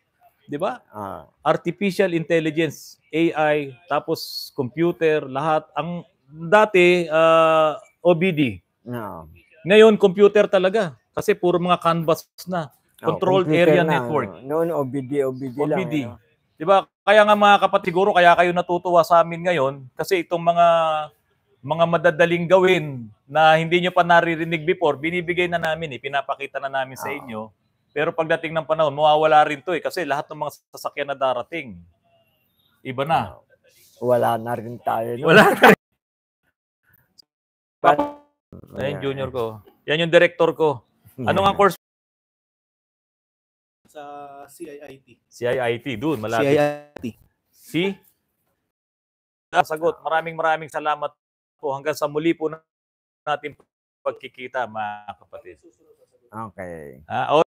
Di ba? Ah. Artificial Intelligence, AI, tapos computer, lahat. Ang dati, uh, ah, OBD. No. Ngayon, computer talaga. Kasi puro mga canvas na. Controlled oh, Area na. Network. Noon, OBD, OBD, OBD. lang. OBD. Eh, Di ba? Kaya nga mga kapatid, siguro kaya kayo natutuwa sa amin ngayon kasi itong mga mga madadaling gawin na hindi nyo pa naririnig before, binibigay na namin, eh, pinapakita na namin sa ah. inyo. Pero pagdating ng panahon, mawawala rin to eh, kasi lahat ng mga sasakyan na darating, iba na. Wala na rin tayo. No? Wala na rin. Ayan, junior ko. Yan yung director ko. Ano nga course? Sa CIIT. CIIT, doon, Malaki. CIIT. C? Sagot. Maraming maraming salamat po hanggang sa muli po natin pagkikita mga kapatid. Okay. Ah, o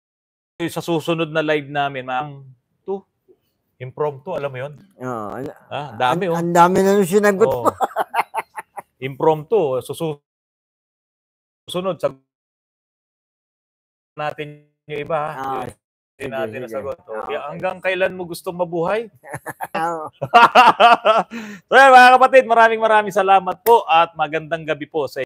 sa susunod na live namin, ma'am, to impromptu, alam mo 'yon? Oh, ah, dami oh. Ang dami na nung sinagot oh. mo. impromptu, susunod sa natin yung iba. Ah, hindi natin nasagot. Ah, okay. Hanggang kailan mo gustong mabuhay? so mga kapatid, maraming maraming salamat po at magandang gabi po sa